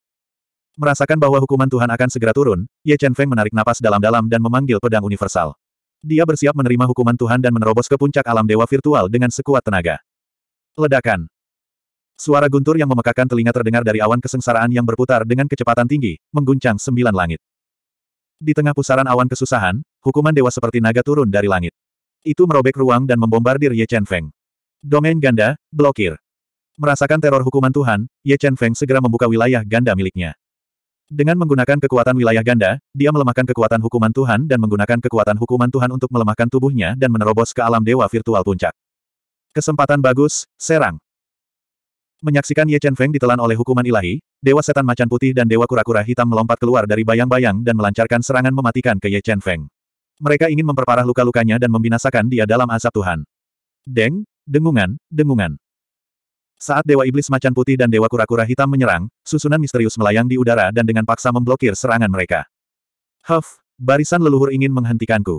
Merasakan bahwa hukuman Tuhan akan segera turun, Ye Chen Feng menarik napas dalam-dalam dan memanggil pedang universal. Dia bersiap menerima hukuman Tuhan dan menerobos ke puncak alam dewa virtual dengan sekuat tenaga. Ledakan! Suara guntur yang memekakan telinga terdengar dari awan kesengsaraan yang berputar dengan kecepatan tinggi, mengguncang sembilan langit. Di tengah pusaran awan kesusahan, hukuman dewa seperti naga turun dari langit. Itu merobek ruang dan membombardir Ye Chen Feng. Domain ganda, blokir. Merasakan teror hukuman Tuhan, Ye Chen Feng segera membuka wilayah ganda miliknya. Dengan menggunakan kekuatan wilayah ganda, dia melemahkan kekuatan hukuman Tuhan dan menggunakan kekuatan hukuman Tuhan untuk melemahkan tubuhnya dan menerobos ke alam dewa virtual puncak. Kesempatan bagus, serang. Menyaksikan Ye Chen Feng ditelan oleh hukuman ilahi, Dewa Setan Macan Putih dan Dewa Kura-Kura Hitam melompat keluar dari bayang-bayang dan melancarkan serangan mematikan ke Ye Chen Feng. Mereka ingin memperparah luka-lukanya dan membinasakan dia dalam azab Tuhan. Deng, dengungan, dengungan. Saat Dewa Iblis Macan Putih dan Dewa Kura-Kura Hitam menyerang, susunan misterius melayang di udara dan dengan paksa memblokir serangan mereka. Huff, barisan leluhur ingin menghentikanku.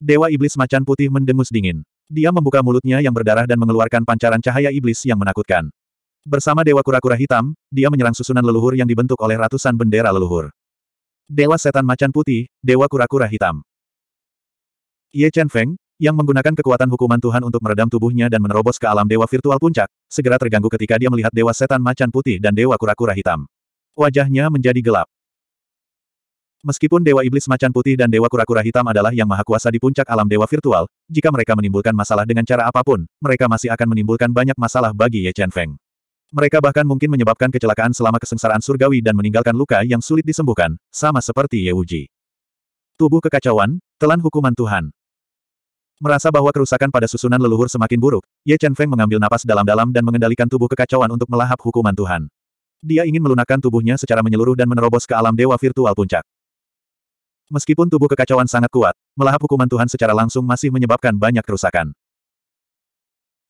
Dewa Iblis Macan Putih mendengus dingin. Dia membuka mulutnya yang berdarah dan mengeluarkan pancaran cahaya iblis yang menakutkan. Bersama Dewa Kura-Kura Hitam, dia menyerang susunan leluhur yang dibentuk oleh ratusan bendera leluhur. Dewa Setan Macan Putih, Dewa Kura-Kura Hitam. Ye Chen Feng, yang menggunakan kekuatan hukuman Tuhan untuk meredam tubuhnya dan menerobos ke alam Dewa Virtual Puncak, segera terganggu ketika dia melihat Dewa Setan Macan Putih dan Dewa Kura-Kura Hitam. Wajahnya menjadi gelap. Meskipun Dewa Iblis Macan Putih dan Dewa Kura-Kura Hitam adalah yang maha kuasa di puncak alam Dewa Virtual, jika mereka menimbulkan masalah dengan cara apapun, mereka masih akan menimbulkan banyak masalah bagi Ye Chen Feng. Mereka bahkan mungkin menyebabkan kecelakaan selama kesengsaraan surgawi dan meninggalkan luka yang sulit disembuhkan, sama seperti Ye Yeuji. Tubuh kekacauan, telan hukuman Tuhan. Merasa bahwa kerusakan pada susunan leluhur semakin buruk, Ye Chen Feng mengambil napas dalam-dalam dan mengendalikan tubuh kekacauan untuk melahap hukuman Tuhan. Dia ingin melunakkan tubuhnya secara menyeluruh dan menerobos ke alam dewa virtual puncak. Meskipun tubuh kekacauan sangat kuat, melahap hukuman Tuhan secara langsung masih menyebabkan banyak kerusakan.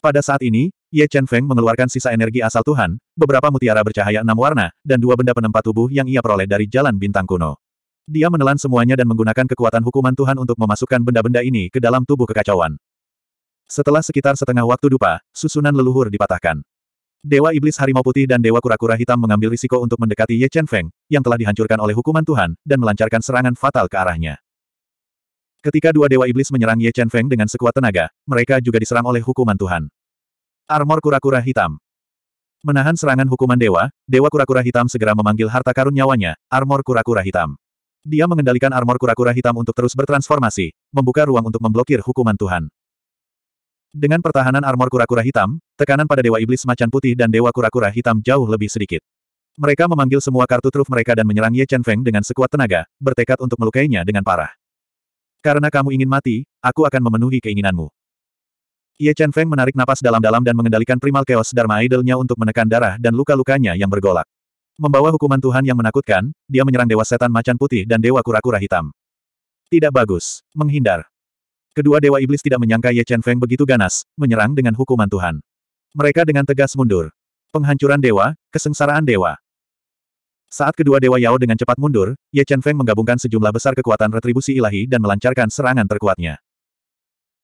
Pada saat ini, Ye Chen Feng mengeluarkan sisa energi asal Tuhan, beberapa mutiara bercahaya enam warna, dan dua benda penempat tubuh yang ia peroleh dari jalan bintang kuno. Dia menelan semuanya dan menggunakan kekuatan hukuman Tuhan untuk memasukkan benda-benda ini ke dalam tubuh kekacauan. Setelah sekitar setengah waktu dupa, susunan leluhur dipatahkan. Dewa Iblis Harimau Putih dan Dewa Kura-Kura Hitam mengambil risiko untuk mendekati Ye Chen Feng, yang telah dihancurkan oleh hukuman Tuhan, dan melancarkan serangan fatal ke arahnya. Ketika dua Dewa Iblis menyerang Ye Chen Feng dengan sekuat tenaga, mereka juga diserang oleh hukuman Tuhan. Armor kura-kura hitam. Menahan serangan hukuman dewa, dewa kura-kura hitam segera memanggil harta karun nyawanya, armor kura-kura hitam. Dia mengendalikan armor kura-kura hitam untuk terus bertransformasi, membuka ruang untuk memblokir hukuman Tuhan. Dengan pertahanan armor kura-kura hitam, tekanan pada dewa iblis macan putih dan dewa kura-kura hitam jauh lebih sedikit. Mereka memanggil semua kartu truf mereka dan menyerang Ye Chen Feng dengan sekuat tenaga, bertekad untuk melukainya dengan parah. Karena kamu ingin mati, aku akan memenuhi keinginanmu. Ye Chen Feng menarik napas dalam-dalam dan mengendalikan primal chaos Dharma Idolnya untuk menekan darah dan luka-lukanya yang bergolak. Membawa hukuman Tuhan yang menakutkan, dia menyerang Dewa Setan Macan Putih dan Dewa Kura-Kura Hitam. Tidak bagus. Menghindar. Kedua Dewa Iblis tidak menyangka Ye Chen Feng begitu ganas, menyerang dengan hukuman Tuhan. Mereka dengan tegas mundur. Penghancuran Dewa, kesengsaraan Dewa. Saat kedua Dewa Yao dengan cepat mundur, Ye Chen Feng menggabungkan sejumlah besar kekuatan retribusi ilahi dan melancarkan serangan terkuatnya.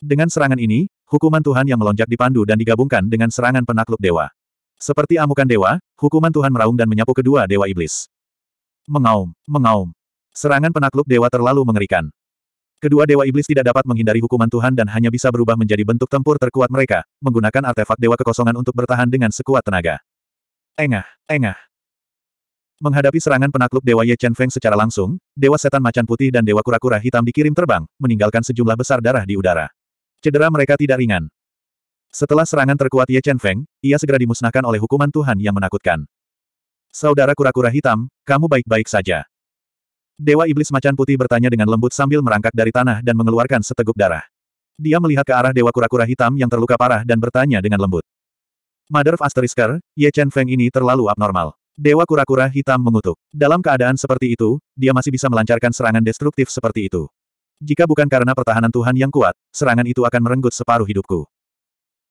Dengan serangan ini, hukuman Tuhan yang melonjak dipandu dan digabungkan dengan serangan penakluk dewa. Seperti amukan dewa, hukuman Tuhan meraung dan menyapu kedua dewa iblis. Mengaum, mengaum. Serangan penakluk dewa terlalu mengerikan. Kedua dewa iblis tidak dapat menghindari hukuman Tuhan dan hanya bisa berubah menjadi bentuk tempur terkuat mereka, menggunakan artefak dewa kekosongan untuk bertahan dengan sekuat tenaga. Engah, engah. Menghadapi serangan penakluk dewa Ye Chen Feng secara langsung, dewa setan macan putih dan dewa kura-kura hitam dikirim terbang, meninggalkan sejumlah besar darah di udara. Cedera mereka tidak ringan. Setelah serangan terkuat Ye Chen Feng, ia segera dimusnahkan oleh hukuman Tuhan yang menakutkan. Saudara kura-kura hitam, kamu baik-baik saja. Dewa Iblis Macan Putih bertanya dengan lembut sambil merangkak dari tanah dan mengeluarkan seteguk darah. Dia melihat ke arah Dewa Kura-Kura Hitam yang terluka parah dan bertanya dengan lembut. Mother of Asterisker, Ye Chen Feng ini terlalu abnormal. Dewa Kura-Kura Hitam mengutuk. Dalam keadaan seperti itu, dia masih bisa melancarkan serangan destruktif seperti itu. Jika bukan karena pertahanan Tuhan yang kuat, serangan itu akan merenggut separuh hidupku.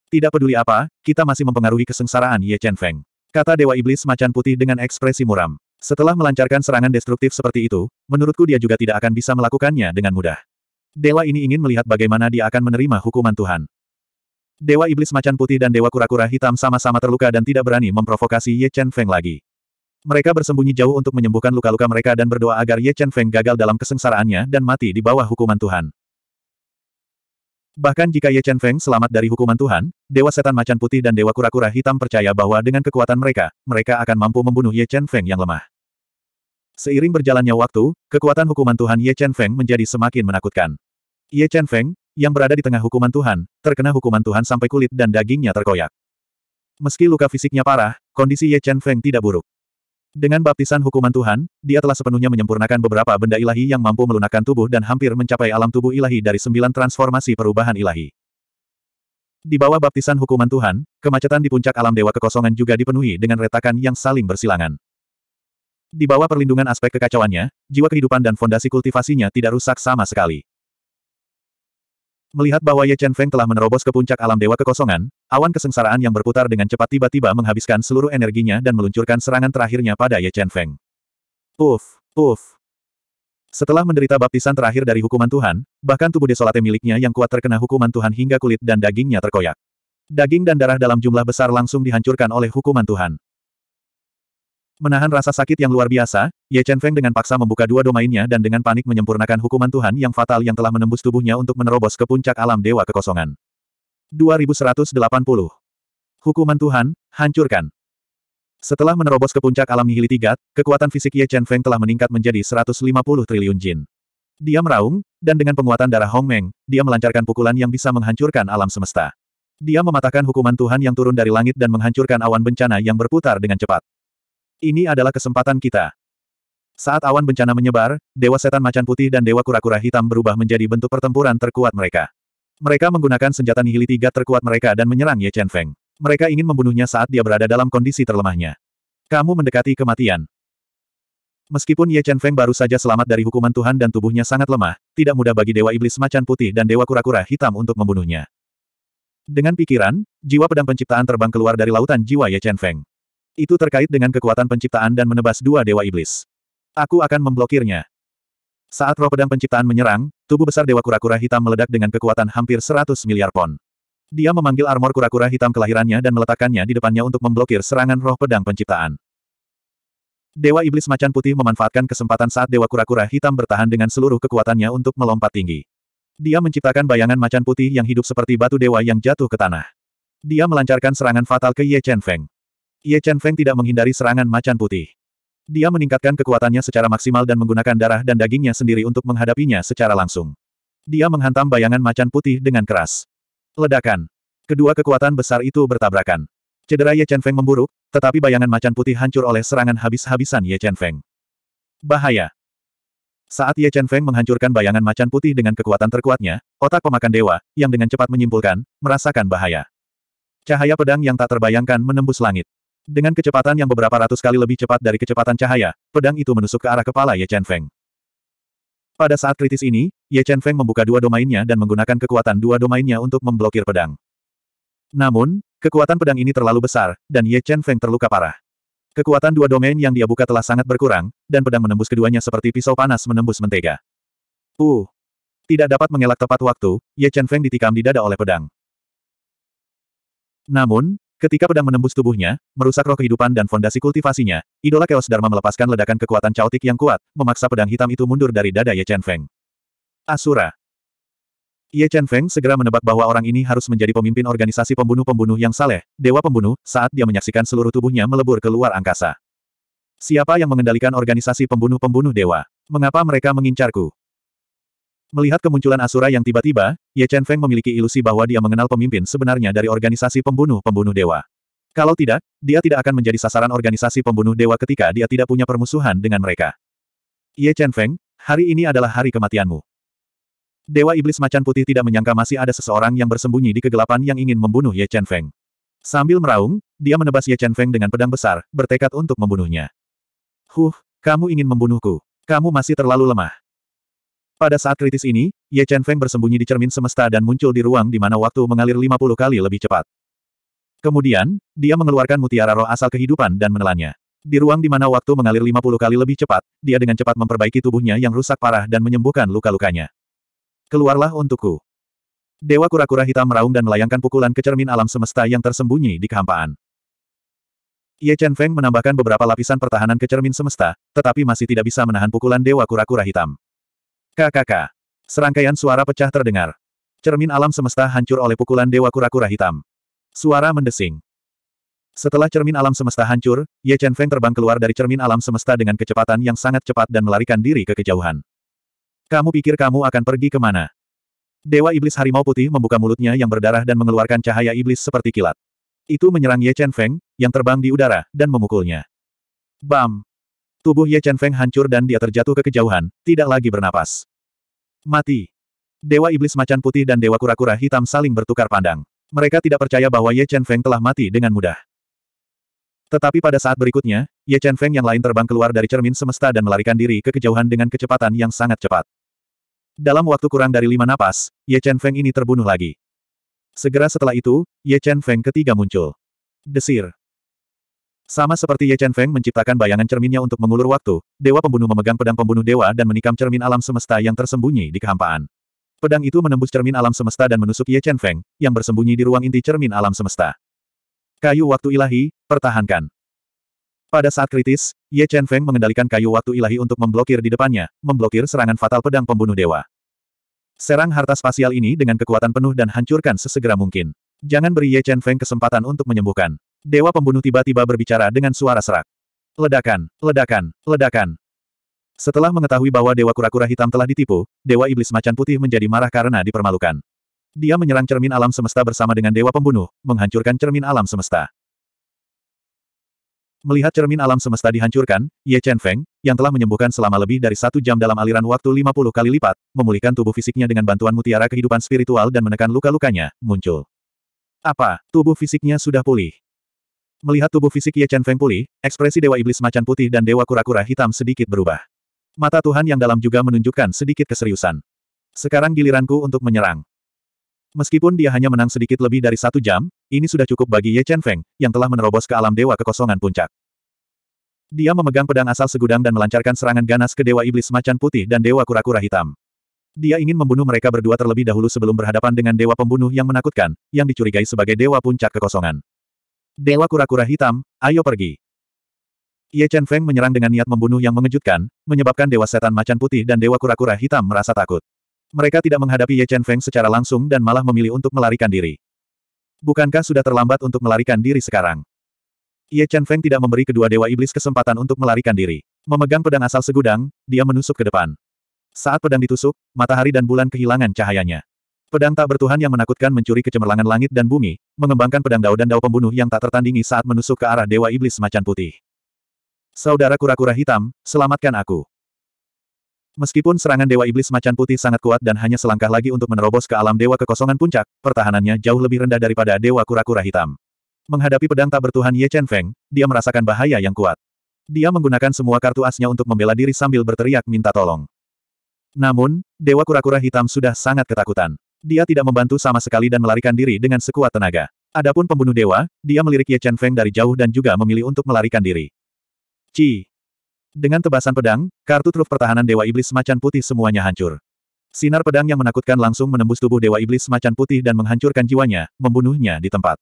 Tidak peduli apa, kita masih mempengaruhi kesengsaraan Ye Chen Feng. Kata Dewa Iblis Macan Putih dengan ekspresi muram. Setelah melancarkan serangan destruktif seperti itu, menurutku dia juga tidak akan bisa melakukannya dengan mudah. Dewa ini ingin melihat bagaimana dia akan menerima hukuman Tuhan. Dewa Iblis Macan Putih dan Dewa Kura-Kura Hitam sama-sama terluka dan tidak berani memprovokasi Ye Chen Feng lagi. Mereka bersembunyi jauh untuk menyembuhkan luka-luka mereka dan berdoa agar Ye Chen Feng gagal dalam kesengsaraannya dan mati di bawah hukuman Tuhan. Bahkan jika Ye Chen Feng selamat dari hukuman Tuhan, Dewa Setan Macan Putih dan Dewa Kura-Kura Hitam percaya bahwa dengan kekuatan mereka, mereka akan mampu membunuh Ye Chen Feng yang lemah. Seiring berjalannya waktu, kekuatan hukuman Tuhan Ye Chen Feng menjadi semakin menakutkan. Ye Chen Feng, yang berada di tengah hukuman Tuhan, terkena hukuman Tuhan sampai kulit dan dagingnya terkoyak. Meski luka fisiknya parah, kondisi Ye Chen Feng tidak buruk. Dengan baptisan hukuman Tuhan, dia telah sepenuhnya menyempurnakan beberapa benda ilahi yang mampu melunakkan tubuh dan hampir mencapai alam tubuh ilahi dari sembilan transformasi perubahan ilahi. Di bawah baptisan hukuman Tuhan, kemacetan di puncak alam dewa kekosongan juga dipenuhi dengan retakan yang saling bersilangan. Di bawah perlindungan aspek kekacauannya, jiwa kehidupan dan fondasi kultivasinya tidak rusak sama sekali. Melihat bahwa Ye Chen Feng telah menerobos ke puncak alam dewa kekosongan, Awan kesengsaraan yang berputar dengan cepat tiba-tiba menghabiskan seluruh energinya dan meluncurkan serangan terakhirnya pada Ye Chen Feng. Uf, uf. Setelah menderita baptisan terakhir dari hukuman Tuhan, bahkan tubuh desolate miliknya yang kuat terkena hukuman Tuhan hingga kulit dan dagingnya terkoyak. Daging dan darah dalam jumlah besar langsung dihancurkan oleh hukuman Tuhan. Menahan rasa sakit yang luar biasa, Ye Chen Feng dengan paksa membuka dua domainnya dan dengan panik menyempurnakan hukuman Tuhan yang fatal yang telah menembus tubuhnya untuk menerobos ke puncak alam dewa kekosongan. 2180. Hukuman Tuhan, hancurkan. Setelah menerobos ke puncak alam nihiliti Tiga, kekuatan fisik Ye Chen Feng telah meningkat menjadi 150 triliun jin. Dia meraung, dan dengan penguatan darah Hong Meng, dia melancarkan pukulan yang bisa menghancurkan alam semesta. Dia mematahkan hukuman Tuhan yang turun dari langit dan menghancurkan awan bencana yang berputar dengan cepat. Ini adalah kesempatan kita. Saat awan bencana menyebar, Dewa Setan Macan Putih dan Dewa Kura-Kura Hitam berubah menjadi bentuk pertempuran terkuat mereka. Mereka menggunakan senjata nihili tiga terkuat mereka dan menyerang Ye Chen Feng. Mereka ingin membunuhnya saat dia berada dalam kondisi terlemahnya. Kamu mendekati kematian. Meskipun Ye Chen Feng baru saja selamat dari hukuman Tuhan dan tubuhnya sangat lemah, tidak mudah bagi Dewa Iblis Macan Putih dan Dewa Kura-Kura Hitam untuk membunuhnya. Dengan pikiran, jiwa pedang penciptaan terbang keluar dari lautan jiwa Ye Chen Feng. Itu terkait dengan kekuatan penciptaan dan menebas dua Dewa Iblis. Aku akan memblokirnya. Saat roh pedang penciptaan menyerang, tubuh besar Dewa Kura-Kura Hitam meledak dengan kekuatan hampir 100 miliar pon. Dia memanggil armor kura-kura hitam kelahirannya dan meletakkannya di depannya untuk memblokir serangan roh pedang penciptaan. Dewa Iblis Macan Putih memanfaatkan kesempatan saat Dewa Kura-Kura Hitam bertahan dengan seluruh kekuatannya untuk melompat tinggi. Dia menciptakan bayangan macan putih yang hidup seperti batu dewa yang jatuh ke tanah. Dia melancarkan serangan fatal ke Ye Chen Feng. Ye Chen Feng tidak menghindari serangan macan putih. Dia meningkatkan kekuatannya secara maksimal dan menggunakan darah dan dagingnya sendiri untuk menghadapinya secara langsung. Dia menghantam bayangan macan putih dengan keras. Ledakan. Kedua kekuatan besar itu bertabrakan. Cedera Ye Chen Feng memburuk, tetapi bayangan macan putih hancur oleh serangan habis-habisan Ye Chen Feng. Bahaya. Saat Ye Chen Feng menghancurkan bayangan macan putih dengan kekuatan terkuatnya, otak pemakan dewa, yang dengan cepat menyimpulkan, merasakan bahaya. Cahaya pedang yang tak terbayangkan menembus langit. Dengan kecepatan yang beberapa ratus kali lebih cepat dari kecepatan cahaya, pedang itu menusuk ke arah kepala Ye Chen Feng. Pada saat kritis ini, Ye Chen Feng membuka dua domainnya dan menggunakan kekuatan dua domainnya untuk memblokir pedang. Namun, kekuatan pedang ini terlalu besar, dan Ye Chen Feng terluka parah. Kekuatan dua domain yang dia buka telah sangat berkurang, dan pedang menembus keduanya seperti pisau panas menembus mentega. Uh! Tidak dapat mengelak tepat waktu, Ye Chen Feng ditikam di dada oleh pedang. Namun, Ketika pedang menembus tubuhnya, merusak roh kehidupan dan fondasi kultivasinya, idola Chaos Dharma melepaskan ledakan kekuatan caotik yang kuat, memaksa pedang hitam itu mundur dari dada Ye Chen Feng. Asura. Ye Chen Feng segera menebak bahwa orang ini harus menjadi pemimpin organisasi pembunuh-pembunuh yang saleh, dewa pembunuh, saat dia menyaksikan seluruh tubuhnya melebur ke luar angkasa. Siapa yang mengendalikan organisasi pembunuh-pembunuh dewa? Mengapa mereka mengincarku? Melihat kemunculan Asura yang tiba-tiba, Ye Chen Feng memiliki ilusi bahwa dia mengenal pemimpin sebenarnya dari organisasi pembunuh-pembunuh dewa. Kalau tidak, dia tidak akan menjadi sasaran organisasi pembunuh dewa ketika dia tidak punya permusuhan dengan mereka. Ye Chen Feng, hari ini adalah hari kematianmu. Dewa Iblis Macan Putih tidak menyangka masih ada seseorang yang bersembunyi di kegelapan yang ingin membunuh Ye Chen Feng. Sambil meraung, dia menebas Ye Chen Feng dengan pedang besar, bertekad untuk membunuhnya. Huh, kamu ingin membunuhku. Kamu masih terlalu lemah. Pada saat kritis ini, Ye Chen Feng bersembunyi di cermin semesta dan muncul di ruang di mana waktu mengalir 50 kali lebih cepat. Kemudian, dia mengeluarkan mutiara roh asal kehidupan dan menelannya. Di ruang di mana waktu mengalir 50 kali lebih cepat, dia dengan cepat memperbaiki tubuhnya yang rusak parah dan menyembuhkan luka-lukanya. Keluarlah untukku. Dewa kura-kura hitam meraung dan melayangkan pukulan ke cermin alam semesta yang tersembunyi di kehampaan. Ye Chen Feng menambahkan beberapa lapisan pertahanan ke cermin semesta, tetapi masih tidak bisa menahan pukulan dewa kura-kura hitam. KKK. Serangkaian suara pecah terdengar. Cermin alam semesta hancur oleh pukulan Dewa Kura-Kura Hitam. Suara mendesing. Setelah cermin alam semesta hancur, Ye Chen Feng terbang keluar dari cermin alam semesta dengan kecepatan yang sangat cepat dan melarikan diri ke kejauhan. Kamu pikir kamu akan pergi kemana? Dewa Iblis Harimau Putih membuka mulutnya yang berdarah dan mengeluarkan cahaya iblis seperti kilat. Itu menyerang Ye Chen Feng, yang terbang di udara, dan memukulnya. Bam! Tubuh Ye Chen Feng hancur dan dia terjatuh ke kejauhan, tidak lagi bernapas. Mati. Dewa Iblis Macan Putih dan Dewa Kura-Kura Hitam saling bertukar pandang. Mereka tidak percaya bahwa Ye Chen Feng telah mati dengan mudah. Tetapi pada saat berikutnya, Ye Chen Feng yang lain terbang keluar dari cermin semesta dan melarikan diri ke kejauhan dengan kecepatan yang sangat cepat. Dalam waktu kurang dari lima napas, Ye Chen Feng ini terbunuh lagi. Segera setelah itu, Ye Chen Feng ketiga muncul. Desir. Sama seperti Ye Chen Feng menciptakan bayangan cerminnya untuk mengulur waktu, Dewa Pembunuh memegang pedang pembunuh dewa dan menikam cermin alam semesta yang tersembunyi di kehampaan. Pedang itu menembus cermin alam semesta dan menusuk Ye Chen Feng, yang bersembunyi di ruang inti cermin alam semesta. Kayu waktu ilahi, pertahankan. Pada saat kritis, Ye Chen Feng mengendalikan kayu waktu ilahi untuk memblokir di depannya, memblokir serangan fatal pedang pembunuh dewa. Serang harta spasial ini dengan kekuatan penuh dan hancurkan sesegera mungkin. Jangan beri Ye Chen Feng kesempatan untuk menyembuhkan. Dewa pembunuh tiba-tiba berbicara dengan suara serak. Ledakan, ledakan, ledakan. Setelah mengetahui bahwa Dewa Kura-Kura Hitam telah ditipu, Dewa Iblis Macan Putih menjadi marah karena dipermalukan. Dia menyerang cermin alam semesta bersama dengan Dewa Pembunuh, menghancurkan cermin alam semesta. Melihat cermin alam semesta dihancurkan, Ye Chen Feng, yang telah menyembuhkan selama lebih dari satu jam dalam aliran waktu 50 kali lipat, memulihkan tubuh fisiknya dengan bantuan mutiara kehidupan spiritual dan menekan luka-lukanya, muncul. Apa, tubuh fisiknya sudah pulih? Melihat tubuh fisik Ye Chen Feng pulih, ekspresi Dewa Iblis Macan Putih dan Dewa Kura-Kura Hitam sedikit berubah. Mata Tuhan yang dalam juga menunjukkan sedikit keseriusan. Sekarang giliranku untuk menyerang. Meskipun dia hanya menang sedikit lebih dari satu jam, ini sudah cukup bagi Ye Chen Feng, yang telah menerobos ke alam dewa kekosongan puncak. Dia memegang pedang asal segudang dan melancarkan serangan ganas ke Dewa Iblis Macan Putih dan Dewa Kura-Kura Hitam. Dia ingin membunuh mereka berdua terlebih dahulu sebelum berhadapan dengan Dewa Pembunuh yang menakutkan, yang dicurigai sebagai Dewa Puncak Kekosongan. Dewa kura-kura hitam, ayo pergi. Ye Chen Feng menyerang dengan niat membunuh yang mengejutkan, menyebabkan Dewa Setan Macan Putih dan Dewa Kura-Kura Hitam merasa takut. Mereka tidak menghadapi Ye Chen Feng secara langsung dan malah memilih untuk melarikan diri. Bukankah sudah terlambat untuk melarikan diri sekarang? Ye Chen Feng tidak memberi kedua Dewa Iblis kesempatan untuk melarikan diri. Memegang pedang asal segudang, dia menusuk ke depan. Saat pedang ditusuk, matahari dan bulan kehilangan cahayanya. Pedang tak bertuhan yang menakutkan mencuri kecemerlangan langit dan bumi, mengembangkan pedang dao dan dao pembunuh yang tak tertandingi saat menusuk ke arah Dewa Iblis Macan Putih. Saudara kura-kura hitam, selamatkan aku. Meskipun serangan Dewa Iblis Macan Putih sangat kuat dan hanya selangkah lagi untuk menerobos ke alam Dewa Kekosongan Puncak, pertahanannya jauh lebih rendah daripada Dewa Kura-Kura Hitam. Menghadapi pedang tak bertuhan Ye Chen Feng, dia merasakan bahaya yang kuat. Dia menggunakan semua kartu asnya untuk membela diri sambil berteriak minta tolong. Namun, Dewa Kura-Kura Hitam sudah sangat ketakutan. Dia tidak membantu sama sekali dan melarikan diri dengan sekuat tenaga. Adapun pembunuh dewa, dia melirik Ye Chen Feng dari jauh dan juga memilih untuk melarikan diri. Ci. Dengan tebasan pedang, kartu truf pertahanan Dewa Iblis Macan Putih semuanya hancur. Sinar pedang yang menakutkan langsung menembus tubuh Dewa Iblis Macan Putih dan menghancurkan jiwanya, membunuhnya di tempat.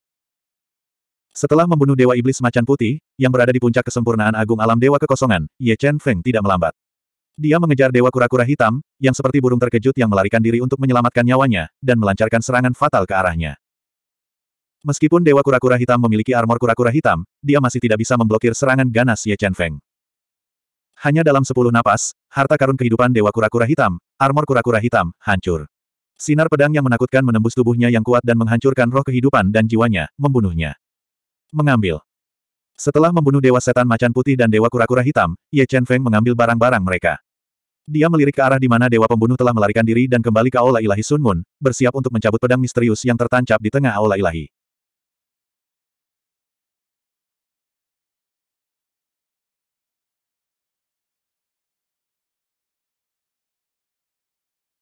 Setelah membunuh Dewa Iblis Macan Putih, yang berada di puncak kesempurnaan agung alam Dewa Kekosongan, Ye Chen Feng tidak melambat. Dia mengejar Dewa Kura-Kura Hitam, yang seperti burung terkejut yang melarikan diri untuk menyelamatkan nyawanya, dan melancarkan serangan fatal ke arahnya. Meskipun Dewa Kura-Kura Hitam memiliki armor kura-kura hitam, dia masih tidak bisa memblokir serangan ganas Ye Chen Feng. Hanya dalam sepuluh napas, harta karun kehidupan Dewa Kura-Kura Hitam, armor kura-kura hitam, hancur. Sinar pedang yang menakutkan menembus tubuhnya yang kuat dan menghancurkan roh kehidupan dan jiwanya, membunuhnya. Mengambil. Setelah membunuh Dewa Setan Macan Putih dan Dewa Kura-Kura Hitam, Ye Chen Feng mengambil barang-barang mereka. Dia melirik ke arah di mana Dewa Pembunuh telah melarikan diri dan kembali ke Aula Ilahi Sunmun, bersiap untuk mencabut pedang misterius yang tertancap di tengah Aula Ilahi.